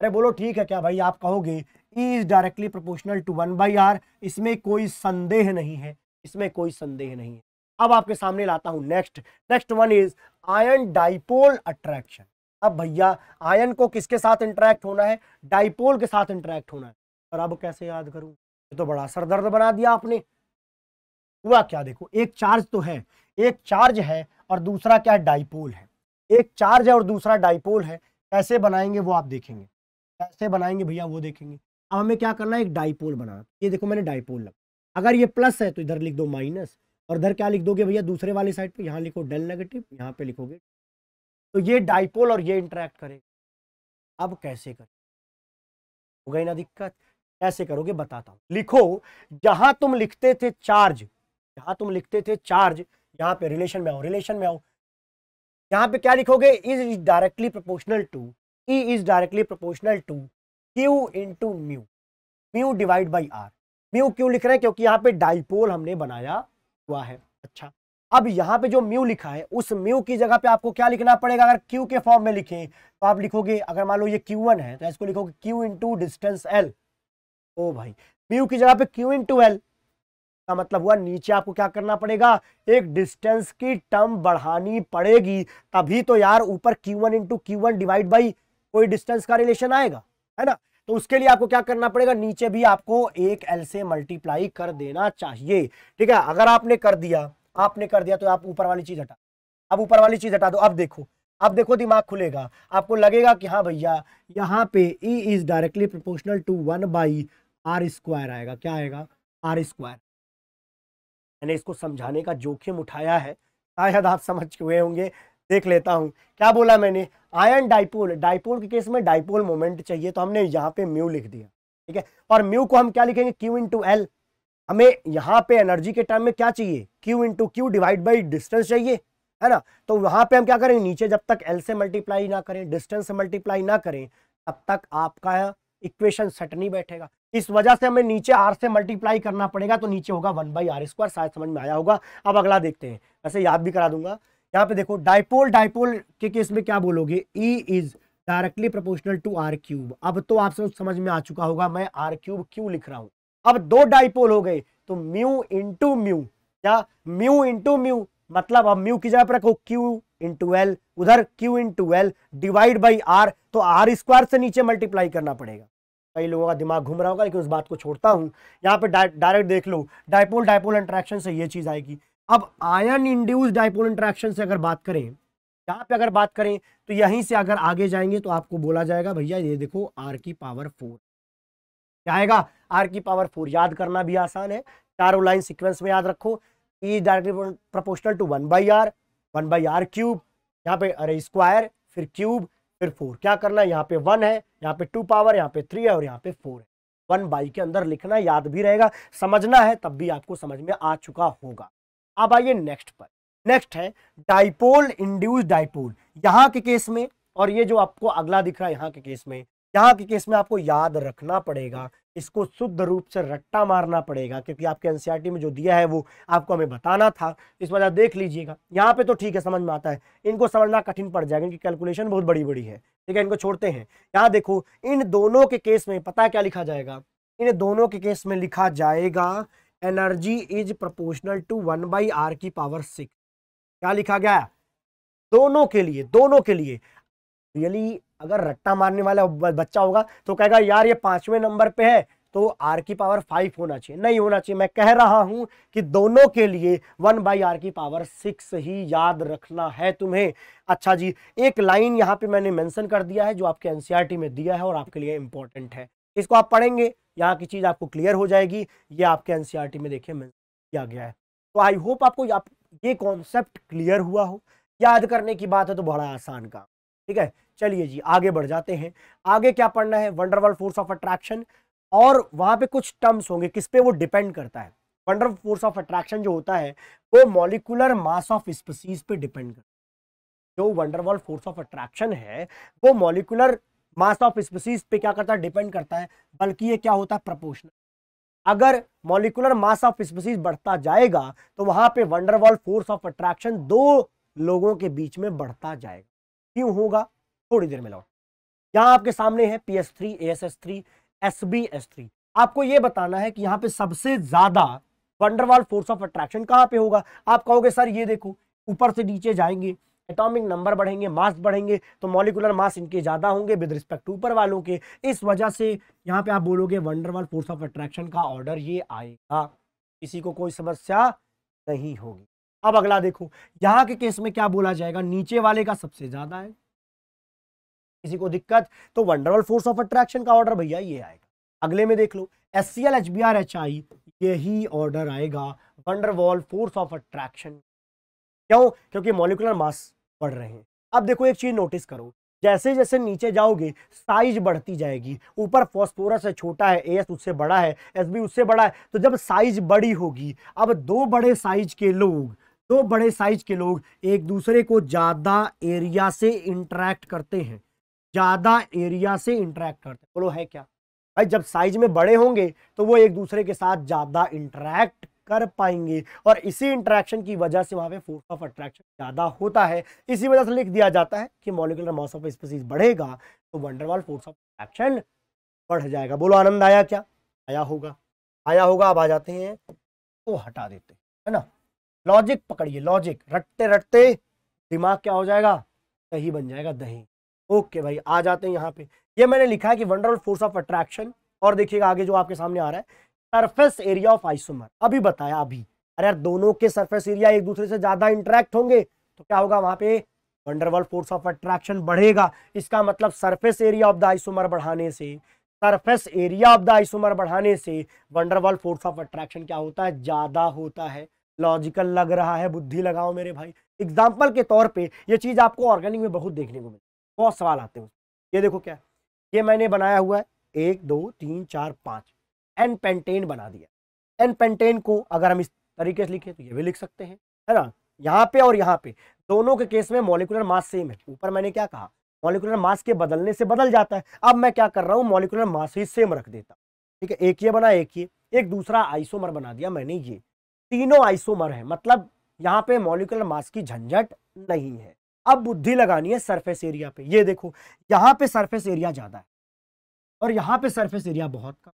अरे बोलो ठीक है क्या भाई आप कहोगे is directly proportional to one by r इसमें कोई संदेह नहीं है इसमें कोई संदेह नहीं है अब आपके सामने लाता हूं next next one is ion dipole attraction अब भैया आयन को किसके साथ इंटरेक्ट होना है डाइपोल के साथ इंटरेक्ट होना है और अब कैसे याद करूं तो बड़ा सर दर्द बना दिया आपने हुआ क्या देखो एक चार्ज तो है एक चार्ज है और दूसरा क्या है डाइपोल है एक चार्ज है और दूसरा डाइपोल है कैसे बनाएंगे वो आप देखेंगे कैसे बनाएंगे भैया वो देखेंगे अब हमें क्या करना है एक डाइपोल बनाना ये देखो मैंने डाइपोल लगा अगर ये प्लस है तो इधर लिख दो माइनस और इधर क्या लिख दोगे भैया दूसरे वाली साइड पे यहाँ लिखो डेल नेगेटिव यहाँ पे लिखोगे तो ये डाइपोल और ये इंटरेक्ट करेगा अब कैसे करें हो गई ना दिक्कत कैसे करोगे बताता हूं लिखो जहां तुम लिखते थे चार्ज जहां तुम लिखते थे चार्ज यहाँ पे रिलेशन में आओ रिलेशन में आओ यहां पे क्या लिखोगे is is directly proportional to E is directly proportional to q two mu mu divide by r mu क्यों लिख रहे हैं क्योंकि यहाँ पे डाइपोल हमने बनाया हुआ है अच्छा अब यहाँ पे जो म्यू लिखा है उस म्यू की जगह पे आपको क्या लिखना पड़ेगा अगर क्यू के फॉर्म में लिखें तो आप लिखोगे अगर मान लो ये क्यू वन है तो इसको लिखोगे q into distance l o भाई पी की जगह पे क्यू इन टू एल का मतलब हुआ नीचे आपको क्या करना पड़ेगा एक डिस्टेंस की टर्म बढ़ानी पड़ेगी तभी तो यार ऊपर q one into q one divide by कोई डिस्टेंस का रिलेशन आएगा है ना तो उसके लिए आपको क्या करना पड़ेगा नीचे भी आपको एक एल से मल्टीप्लाई कर देना चाहिए ठीक है अगर आपने कर दिया आपने कर दिया तो आप ऊपर वाली चीज हटा अब ऊपर वाली चीज हटा दो अब देखो अब देखो दिमाग खुलेगा आपको लगेगा कि हाँ भैया यहाँ पे E is directly proportional to one by r square आएगा क्या आएगा आर स्क्वायर मैंने इसको समझाने का जोखिम उठाया है शायद आप समझ हुए होंगे देख लेता हूं क्या बोला मैंने आयन डाइपोल डाइपोल के केस में डाइपोल मोमेंट चाहिए तो हमने यहाँ पे म्यू लिख दिया ठीक है और म्यू को हम क्या लिखेंगे क्यू इंटू एल हमें यहाँ पे एनर्जी के टाइम में क्या चाहिए q into q divide by distance चाहिए है ना तो वहां पे हम क्या करेंगे नीचे जब तक एल से मल्टीप्लाई ना करें डिस्टेंस से मल्टीप्लाई ना करें तब तक आपका इक्वेशन सट नहीं बैठेगा इस वजह से हमें नीचे आर से मल्टीप्लाई करना पड़ेगा तो नीचे होगा वन बाई आर स्क्वायर शायद समझ में आया होगा अब अगला देखते हैं वैसे याद भी करा दूंगा यहाँ पे देखो डायपोल डायपोल के केस में क्या बोलोगे E is directly proportional to r cube अब तो आप सब समझ में आ चुका होगा मैं आर क्यूब क्यू लिख रहा हूँ अब दो डायपोल हो गए तो म्यू इंटू म्यू क्या म्यू इंटू म्यू मतलब अब म्यू की जगह पर रखो क्यू इंटू एल उधर q into l divide by r तो आर स्क्वायर से नीचे मल्टीप्लाई करना पड़ेगा कई लोगों का दिमाग घूम रहा होगा लेकिन उस बात को छोड़ता हूँ यहाँ पे डायरेक्ट देख लो डायपोल डायपोल इंट्रैक्शन से ये चीज़ आएगी अब आयन इंड्यूस डायपोल इंट्रैक्शन से अगर बात करें यहाँ पे अगर बात करें तो यहीं से अगर आगे जाएंगे तो आपको बोला जाएगा भैया ये देखो आर की पावर फोर क्या आएगा आर की पावर फोर याद करना भी आसान है चारों लाइन सिक्वेंस में याद रखो E directly proportional to one by r one by r cube यहाँ पे अरे स्क्वायर फिर क्यूब फिर फोर क्या करना है यहाँ पे वन है यहाँ पे टू पावर यहाँ पे थ्री है और यहाँ पे फोर है वन बाई के अंदर लिखना याद भी रहेगा समझना है तब भी आपको समझ में आ चुका होगा अब आइए नेक्स्ट पर नेक्स्ट है डाइपोल इंड्यूस डाइपोल यहाँ के केस में और ये जो आपको अगला दिख रहा है यहाँ के केस में यहाँ के केस में आपको याद रखना पड़ेगा इसको शुद्ध रूप से रट्टा मारना पड़ेगा क्योंकि आपके एनसीईआरटी में जो दिया है वो आपको हमें बताना था इस वजह देख लीजिएगा यहाँ पे तो ठीक है समझ में आता है इनको समझना कठिन पड़ जाएगा इनकी कैलकुलेशन बहुत बड़ी बड़ी है ठीक है इनको छोड़ते हैं यहाँ देखो इन दोनों के केस में पता है क्या लिखा जाएगा इन दोनों के केस में लिखा जाएगा energy is proportional to one by r की पावर सिक्स क्या लिखा गया दोनों के लिए दोनों के लिए रियली अगर रट्टा मारने वाला बच्चा होगा तो कहेगा यार ये पांचवें नंबर पे है तो आर की पावर फाइव होना चाहिए नहीं होना चाहिए मैं कह रहा हूं कि दोनों के लिए वन बाई आर की पावर सिक्स ही याद रखना है तुम्हें अच्छा जी एक लाइन यहाँ पे मैंने मेंशन कर दिया है जो आपके एनसीआर e में दिया है और आपके लिए इंपॉर्टेंट है इसको आप पढ़ेंगे यहाँ की चीज़ आपको क्लियर हो जाएगी ये आपके एनसीआर e में देखिए किया गया है तो आई होप आपको ये कॉन्सेप्ट क्लियर हुआ हो याद करने की बात है तो बड़ा आसान काम ठीक है चलिए जी आगे बढ़ जाते हैं आगे क्या पढ़ना है वंडरवल फोर्स ऑफ अट्रैक्शन और वहां पे कुछ टर्म्स होंगे किस पे वो डिपेंड करता है वंडर फोर्स ऑफ अट्रैक्शन जो होता है वो मॉलिकुलर मास ऑफ स्पीसीज पे डिपेंड करता है जो वंडरवर्ल्ड फोर्स ऑफ अट्रैक्शन है वो मॉलिकुलर मास ऑफ स्पीसीज पे क्या करता है डिपेंड करता है बल्कि ये क्या होता है प्रपोर्शनल अगर मॉलिकुलर मास ऑफ स्पीसीज बढ़ता जाएगा तो वहां पे वंडरवर्ल्ड फोर्स ऑफ अट्रैक्शन दो लोगों के बीच में बढ़ता जाएगा क्यों होगा थोड़ी देर में लाओ यहाँ आपके सामने है P S three A S S three S B S three आपको ये बताना है कि यहाँ पे सबसे ज्यादा वंडरवाल फोर्स ऑफ अट्रैक्शन कहाँ पे होगा आप कहोगे सर ये देखो ऊपर से नीचे जाएंगे एटॉमिक नंबर बढ़ेंगे मास बढ़ेंगे तो मॉलिकुलर मास इनके ज़्यादा होंगे विद रिस्पेक्ट टू ऊपर वालों के इस वजह से यहाँ पे आप बोलोगे वंडरवाल फोर्स ऑफ अट्रैक्शन का ऑर्डर ये आएगा किसी को कोई समस्या नहीं होगी अब अगला देखो यहाँ के केस में क्या बोला जाएगा नीचे वाले का सबसे ज़्यादा है किसी को दिक्कत तो वंडरवल फोर्स ऑफ अट्रैक्शन का ऑर्डर भैया ये आएगा अगले में देख लो S C L H B R H I यही ऑर्डर आएगा वंडरवॉल फोर्स ऑफ अट्रैक्शन क्यों क्योंकि मॉलिकुलर मास बढ़ रहे हैं अब देखो एक चीज नोटिस करो जैसे जैसे नीचे जाओगे साइज बढ़ती जाएगी ऊपर फॉस्फोरस है छोटा है एस उससे बड़ा है एस बी उससे बड़ा है तो जब साइज बड़ी होगी अब दो बड़े साइज के लोग दो बड़े साइज के लोग एक दूसरे को ज़्यादा एरिया से इंटरेक्ट करते हैं ज़्यादा एरिया से इंटरेक्ट करते बोलो है क्या भाई जब साइज में बड़े होंगे तो वो एक दूसरे के साथ ज़्यादा इंटरेक्ट कर पाएंगे और इसी इंटरेक्शन की वजह से वहां पे फोर्स ऑफ अट्रैक्शन ज़्यादा होता है इसी वजह से लिख दिया जाता है कि मॉलिकुलर मास ऑफ स्पीसीज बढ़ेगा तो वंडरवाल फोर्स ऑफ अट्रैक्शन बढ़ जाएगा बोलो आनंद आया क्या आया होगा आया होगा अब आ जाते हैं तो हटा देते है ना लॉजिक पकड़िए लॉजिक रटते रटते दिमाग क्या हो जाएगा दही बन जाएगा दही ओके भाई आ जाते हैं यहाँ पे ये मैंने लिखा है कि वंडरफुल फोर्स ऑफ अट्रैक्शन और देखिएगा आगे जो आपके सामने आ रहा है सरफेस एरिया ऑफ आइसोमर अभी बताया अभी अरे यार दोनों के सरफेस एरिया एक दूसरे से ज्यादा इंटरेक्ट होंगे तो क्या होगा वहां पे वंडरवल फोर्स ऑफ अट्रैक्शन बढ़ेगा इसका मतलब surface area of the isomer बढ़ाने से surface area of the isomer बढ़ाने से वंडरवल फोर्स ऑफ अट्रैक्शन क्या होता है ज्यादा होता है लॉजिकल लग रहा है बुद्धि लगाओ मेरे भाई एग्जाम्पल के तौर पर यह चीज आपको ऑर्गेनिक में बहुत देखने को मिलती बहुत सवाल आते हैं ये देखो क्या ये मैंने बनाया हुआ है एक दो तीन चार पाँच एन पेंटेन बना दिया एन पेंटेन को अगर हम इस तरीके से लिखें तो ये भी लिख सकते हैं है ना यहाँ पे और यहाँ पे दोनों के केस में मोलिकुलर मास सेम है ऊपर मैंने क्या कहा मोलिकुलर मास के बदलने से बदल जाता है अब मैं क्या कर रहा हूँ मोलिकुलर मास ही सेम रख देता ठीक है एक ये बना एक ये एक दूसरा आइसोमर बना दिया मैंने ये तीनों आइसोमर है मतलब यहाँ पे मोलिकुलर मास की झंझट नहीं है अब बुद्धि लगानी है सरफेस एरिया पे ये देखो यहाँ पे सरफेस एरिया ज़्यादा है और यहाँ पे सरफेस एरिया बहुत कम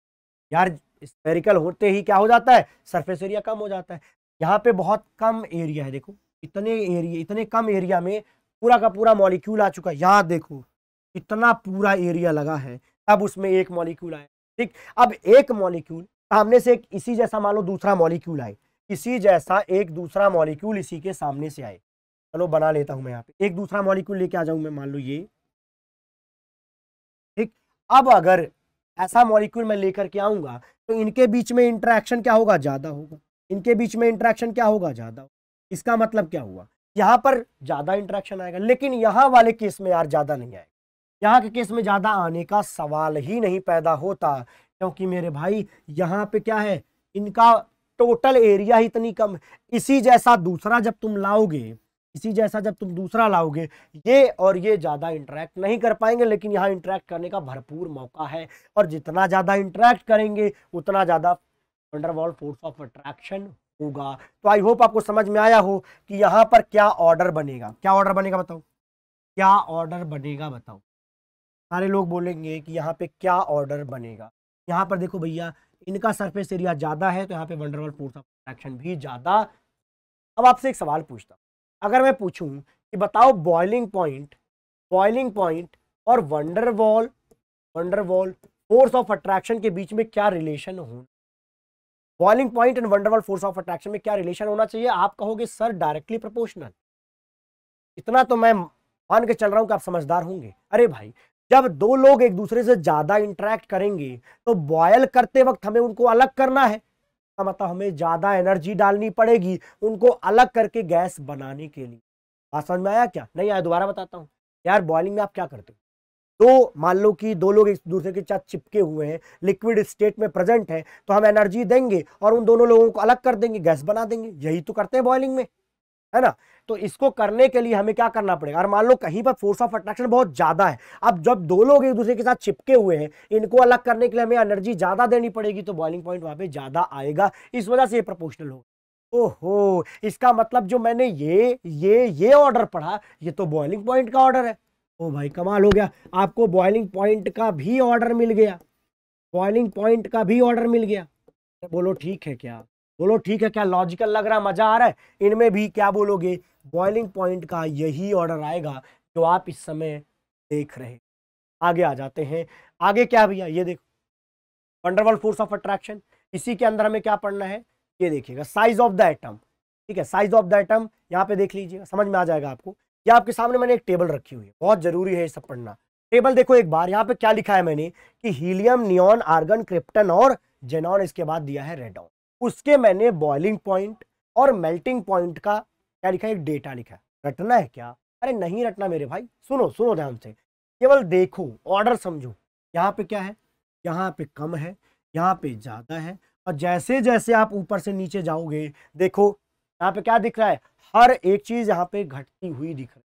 यार स्पेरिकल होते ही क्या हो जाता है सरफेस एरिया कम हो जाता है यहाँ पे बहुत कम एरिया है देखो इतने एरिया इतने कम एरिया में पूरा का पूरा मॉलिक्यूल आ चुका है यहाँ देखो इतना पूरा एरिया लगा है अब उसमें एक मॉलिक्यूल आया ठीक अब एक मॉलिक्यूल सामने से एक इसी जैसा मान लो दूसरा मॉलिक्यूल आए इसी जैसा एक दूसरा मॉलिक्यूल इसी के सामने से आए चलो बना लेता हूं मैं यहाँ पे एक दूसरा मॉलिक्यूल लेके आ जाऊं मैं मान लो ये ठीक अब अगर ऐसा मॉलिक्यूल मैं लेकर के आऊंगा तो इनके बीच में इंट्रैक्शन क्या होगा ज़्यादा होगा इनके बीच में इंट्रैक्शन क्या होगा ज़्यादा होगा इसका मतलब क्या हुआ यहाँ पर ज़्यादा इंट्रैक्शन आएगा लेकिन यहाँ वाले केस में यार ज़्यादा नहीं आएगा यहाँ के केस में ज़्यादा आने का सवाल ही नहीं पैदा होता क्योंकि मेरे भाई यहाँ पे क्या है इनका टोटल एरिया ही इतनी कम इसी जैसा दूसरा जब तुम लाओगे इसी जैसा जब तुम दूसरा लाओगे ये और ये ज़्यादा इंटरेक्ट नहीं कर पाएंगे लेकिन यहाँ इंटरेक्ट करने का भरपूर मौका है और जितना ज़्यादा इंटरेक्ट करेंगे उतना ज़्यादा अंडरवॉल फोर्स ऑफ अट्रैक्शन होगा तो आई होप आपको समझ में आया हो कि यहाँ पर क्या ऑर्डर बनेगा क्या ऑर्डर बनेगा बताओ क्या ऑर्डर बनेगा बताओ सारे लोग बोलेंगे कि यहाँ पे क्या ऑर्डर बनेगा यहाँ पर देखो भैया इनका सरफेस एरिया ज़्यादा है तो यहाँ पे वंडरवॉल फोर्स ऑफ अट्रैक्शन भी ज़्यादा अब आपसे एक सवाल पूछता अगर मैं पूछूं कि बताओ बॉइलिंग पॉइंट बॉइलिंग पॉइंट और van der Waals van der Waals force of attraction के बीच में क्या रिलेशन होना boiling point and van der Waals force of attraction में क्या रिलेशन होना चाहिए आप कहोगे सर डायरेक्टली प्रोपोर्शनल इतना तो मैं मान के चल रहा हूँ कि आप समझदार होंगे अरे भाई जब दो लोग एक दूसरे से ज़्यादा इंटरेक्ट करेंगे तो बॉयल करते वक्त हमें उनको अलग करना है मतलब हमें ज़्यादा एनर्जी डालनी पड़ेगी उनको अलग करके गैस बनाने के लिए बात समझ में आया क्या नहीं आया दोबारा बताता हूँ यार बॉइलिंग में आप क्या करते हो तो मान लो कि दो लोग एक दूसरे के साथ चिपके हुए हैं लिक्विड स्टेट में प्रेजेंट है तो हम एनर्जी देंगे और उन दोनों लोगों को अलग कर देंगे गैस बना देंगे यही तो करते हैं बॉइलिंग में है ना तो इसको करने के लिए हमें क्या करना पड़ेगा और मान लो कहीं पर फोर्स ऑफ अट्रैक्शन बहुत ज्यादा है अब जब दो लोग एक दूसरे के साथ चिपके हुए हैं इनको अलग करने के लिए हमें एनर्जी ज्यादा देनी पड़ेगी तो बॉइलिंग पॉइंट वहां पे ज्यादा आएगा इस वजह से ये प्रपोर्शनल होगा ओहो इसका मतलब जो मैंने ये ये ये ऑर्डर पढ़ा ये तो बॉइलिंग पॉइंट का ऑर्डर है ओ भाई कमाल हो गया आपको बॉइलिंग पॉइंट का भी ऑर्डर मिल गया बॉइलिंग पॉइंट का भी ऑर्डर मिल गया बोलो ठीक है क्या बोलो ठीक है क्या लॉजिकल लग रहा मजा आ रहा है इनमें भी क्या बोलोगे बॉइलिंग पॉइंट का यही ऑर्डर आएगा जो आप इस समय देख रहे आगे आ जाते हैं आगे क्या भैया ये देखो वंडरवर्ल्ड फोर्स ऑफ अट्रैक्शन इसी के अंदर हमें क्या पढ़ना है ये देखिएगा साइज ऑफ द एटम ठीक है साइज ऑफ द एटम यहाँ पे देख लीजिएगा समझ में आ जाएगा आपको ये आपके सामने मैंने एक टेबल रखी हुई है बहुत जरूरी है ये सब पढ़ना टेबल देखो एक बार यहाँ पे क्या लिखा है मैंने कि हीलियम नियॉन आर्गन क्रिप्टन और जेनॉन इसके बाद दिया है रेडॉन उसके मैंने बॉइलिंग पॉइंट और मेल्टिंग पॉइंट का क्या लिखा एक डेटा लिखा रटना है क्या अरे नहीं रटना मेरे भाई सुनो सुनो ध्यान से केवल देखो ऑर्डर समझो यहाँ पे क्या है यहाँ पे कम है यहाँ पे ज़्यादा है और जैसे जैसे आप ऊपर से नीचे जाओगे देखो यहाँ पे क्या दिख रहा है हर एक चीज़ यहाँ पे घटती हुई दिख रही है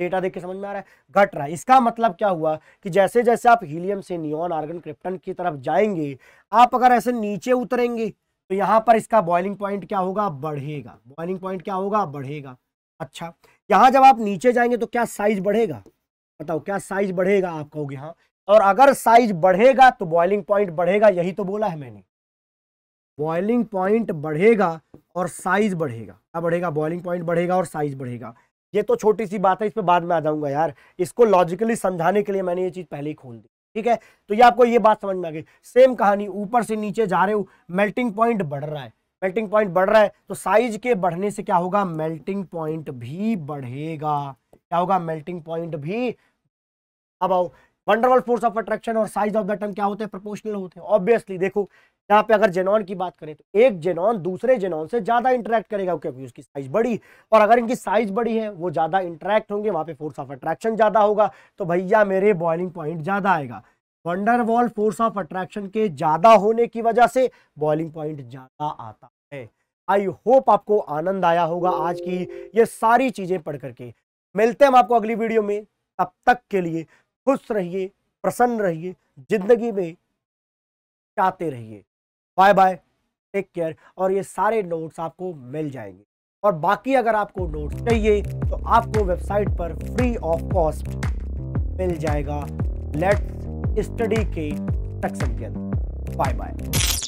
डेटा देख के समझ में आ रहा है घट रहा है इसका मतलब क्या हुआ कि जैसे जैसे आप हीलियम से नियॉन आर्गन क्रिप्टन की तरफ जाएंगे आप अगर ऐसे नीचे उतरेंगे तो यहाँ पर इसका बॉइलिंग पॉइंट क्या होगा बढ़ेगा बॉइलिंग पॉइंट क्या होगा बढ़ेगा अच्छा यहाँ जब आप नीचे जाएंगे तो क्या साइज बढ़ेगा बताओ क्या साइज बढ़ेगा आप कहोगे हाँ और अगर साइज बढ़ेगा तो बॉइलिंग पॉइंट बढ़ेगा यही तो बोला है मैंने बॉइलिंग पॉइंट बढ़ेगा और साइज बढ़ेगा क्या बढ़ेगा बॉइलिंग पॉइंट बढ़ेगा और साइज बढ़ेगा ये तो छोटी सी बात है इस पर बाद में आ जाऊंगा यार इसको लॉजिकली समझाने के लिए मैंने ये चीज़ पहले ही खोल दी ठीक है तो ये आपको ये बात समझ में आ गई सेम कहानी ऊपर से नीचे जा रहे हो मेल्टिंग पॉइंट बढ़ रहा है मेल्टिंग पॉइंट बढ़ रहा है तो साइज के बढ़ने से क्या होगा मेल्टिंग पॉइंट भी बढ़ेगा क्या होगा मेल्टिंग पॉइंट भी अब आओ वंडरवल फोर्स ऑफ अट्रैक्शन और साइज ऑफ द एटम क्या होते हैं प्रोपोर्शनल होते हैं ऑब्वियसली देखो यहाँ पे अगर जेनॉन की बात करें तो एक जेनॉन दूसरे जेनॉन से ज्यादा इंटरेक्ट करेगा क्योंकि उसकी साइज बड़ी और अगर इनकी साइज बड़ी है वो ज्यादा इंटरेक्ट होंगे वहां पे फोर्स ऑफ अट्रैक्शन ज्यादा होगा तो भैया मेरे बॉइलिंग पॉइंट ज्यादा आएगा वंडरवॉल फोर्स ऑफ अट्रैक्शन के ज्यादा होने की वजह से बॉइलिंग पॉइंट ज्यादा आता है आई होप आपको आनंद आया होगा आज की ये सारी चीजें पढ़ करके मिलते हैं हम आपको अगली वीडियो में तब तक के लिए खुश रहिए प्रसन्न रहिए जिंदगी में चाहते रहिए बाय बाय टेक केयर और ये सारे नोट्स आपको मिल जाएंगे और बाकी अगर आपको नोट्स चाहिए तो आपको वेबसाइट पर फ्री ऑफ कॉस्ट मिल जाएगा लेट्स स्टडी के सेक्शन के अंदर बाय बाय